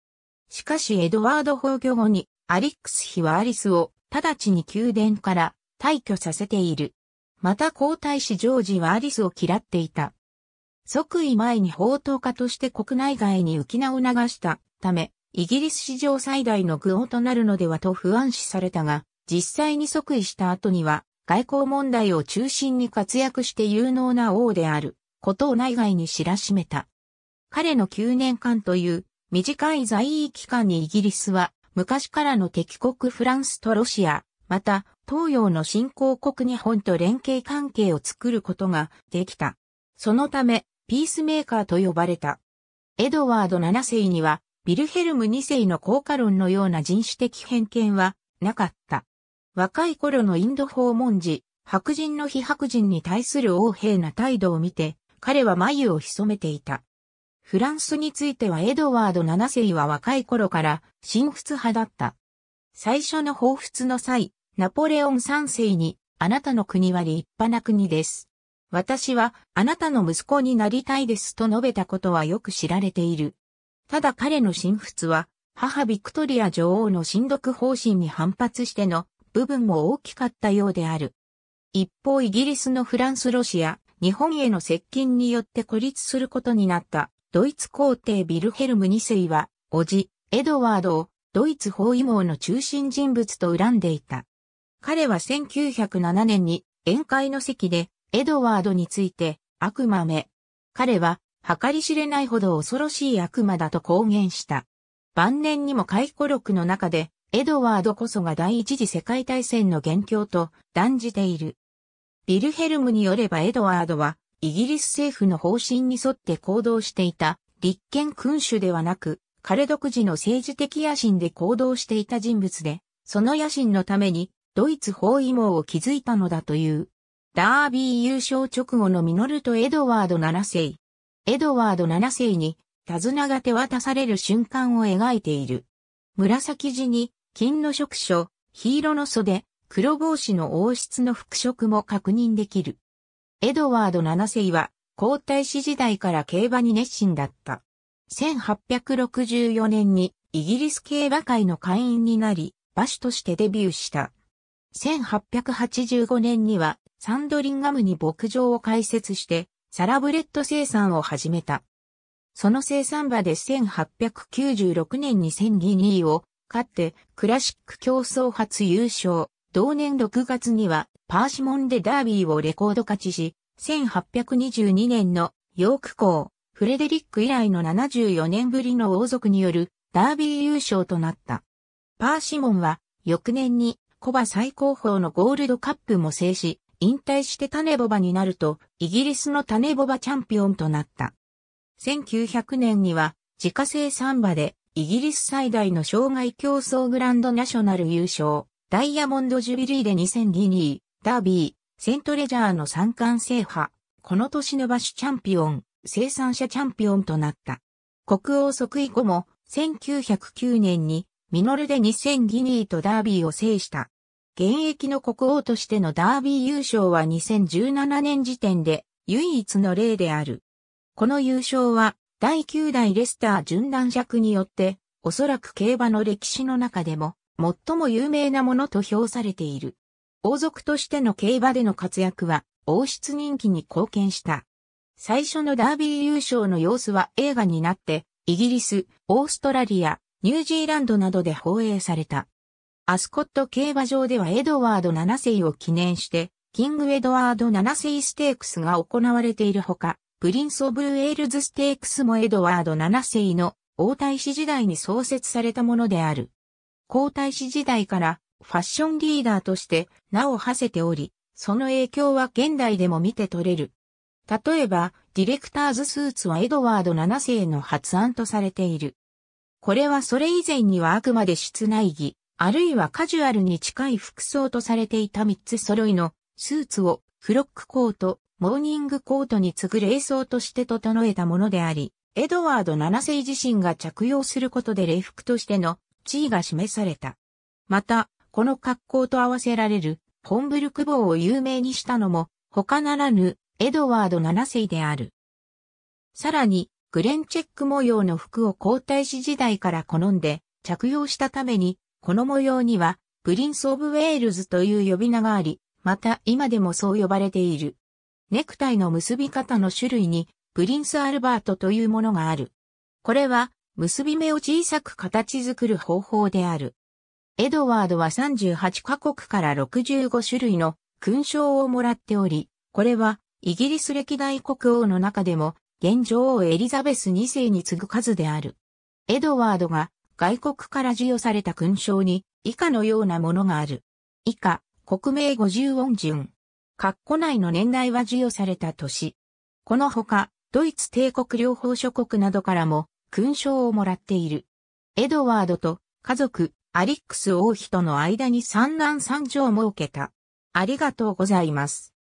しかしエドワード崩御後に、アリックス比はアリスを直ちに宮殿から退去させている。また皇太子ジョージはアリスを嫌っていた。即位前に宝刀家として国内外に浮き名を流したため、イギリス史上最大の愚王となるのではと不安視されたが、実際に即位した後には、外交問題を中心に活躍して有能な王であることを内外に知らしめた。彼の9年間という短い在位期間にイギリスは昔からの敵国フランスとロシア、また東洋の新興国日本と連携関係を作ることができた。そのため、ピースメーカーと呼ばれた。エドワード7世には、ビルヘルム2世の効果論のような人種的偏見はなかった。若い頃のインド訪問時、白人の非白人に対する横柄な態度を見て、彼は眉を潜めていた。フランスについてはエドワード7世は若い頃から新仏派だった。最初の放仏の際、ナポレオン3世に、あなたの国は立派な国です。私はあなたの息子になりたいですと述べたことはよく知られている。ただ彼の新仏は母ビクトリア女王の神読方針に反発しての部分も大きかったようである。一方イギリスのフランス・ロシア、日本への接近によって孤立することになったドイツ皇帝ビルヘルム2世は、叔父、エドワードをドイツ包囲網の中心人物と恨んでいた。彼は1907年に宴会の席でエドワードについて悪魔め。彼は計り知れないほど恐ろしい悪魔だと公言した。晩年にも回顧録の中でエドワードこそが第一次世界大戦の元凶と断じている。ビルヘルムによればエドワードは、イギリス政府の方針に沿って行動していた、立憲君主ではなく、彼独自の政治的野心で行動していた人物で、その野心のために、ドイツ包囲網を築いたのだという。ダービー優勝直後のミノルとエドワード7世。エドワード7世に、手綱が手渡される瞬間を描いている。紫地に、金の触手、黄色の袖、黒帽子の王室の服飾も確認できる。エドワード7世は、皇太子時代から競馬に熱心だった。1864年にイギリス競馬会の会員になり、馬主としてデビューした。1885年にはサンドリンガムに牧場を開設して、サラブレッド生産を始めた。その生産馬で1896年に千議0位ギニーを勝って、クラシック競争初優勝。同年6月には、パーシモンでダービーをレコード勝ちし、1822年のヨーク校、フレデリック以来の74年ぶりの王族によるダービー優勝となった。パーシモンは、翌年に、コバ最高峰のゴールドカップも制し、引退して種ボバになると、イギリスの種ボバチャンピオンとなった。1900年には自家製サンバでイギリス最大の障害競争グランドナショナル優勝、ダイヤモンドジュビリーで2002位、ダービー、セントレジャーの三冠制覇、この年の場所チャンピオン、生産者チャンピオンとなった。国王即位後も、1909年に、ミノルで2000ギニーとダービーを制した。現役の国王としてのダービー優勝は2017年時点で唯一の例である。この優勝は、第9代レスター順断尺によって、おそらく競馬の歴史の中でも、最も有名なものと評されている。王族としての競馬での活躍は、王室人気に貢献した。最初のダービー優勝の様子は映画になって、イギリス、オーストラリア、ニュージーランドなどで放映された。アスコット競馬場ではエドワード7世を記念して、キングエドワード7世ステークスが行われているほか、プリンス・オブ・ウェールズ・ステークスもエドワード7世の王太子時代に創設されたものである。皇太子時代からファッションリーダーとして名を馳せており、その影響は現代でも見て取れる。例えば、ディレクターズスーツはエドワード7世の発案とされている。これはそれ以前にはあくまで室内着、あるいはカジュアルに近い服装とされていた3つ揃いのスーツをフロックコート、モーニングコートに次ぐ礼装として整えたものであり、エドワード7世自身が着用することで礼服としての地位が示された。また、この格好と合わせられるホンブルク帽を有名にしたのも、他ならぬエドワード7世である。さらに、グレンチェック模様の服を皇太子時代から好んで着用したために、この模様には、プリンス・オブ・ウェールズという呼び名があり、また今でもそう呼ばれている。ネクタイの結び方の種類に、プリンスアルバートというものがある。これは、結び目を小さく形作る方法である。エドワードは38カ国から65種類の勲章をもらっており、これはイギリス歴代国王の中でも現状をエリザベス2世に次ぐ数である。エドワードが外国から授与された勲章に以下のようなものがある。以下、国名50音順。括弧内の年代は授与された年。このほか、ドイツ帝国両方諸国などからも勲章をもらっている。エドワードと家族、アリックス王妃との間に三男三女を設けた。ありがとうございます。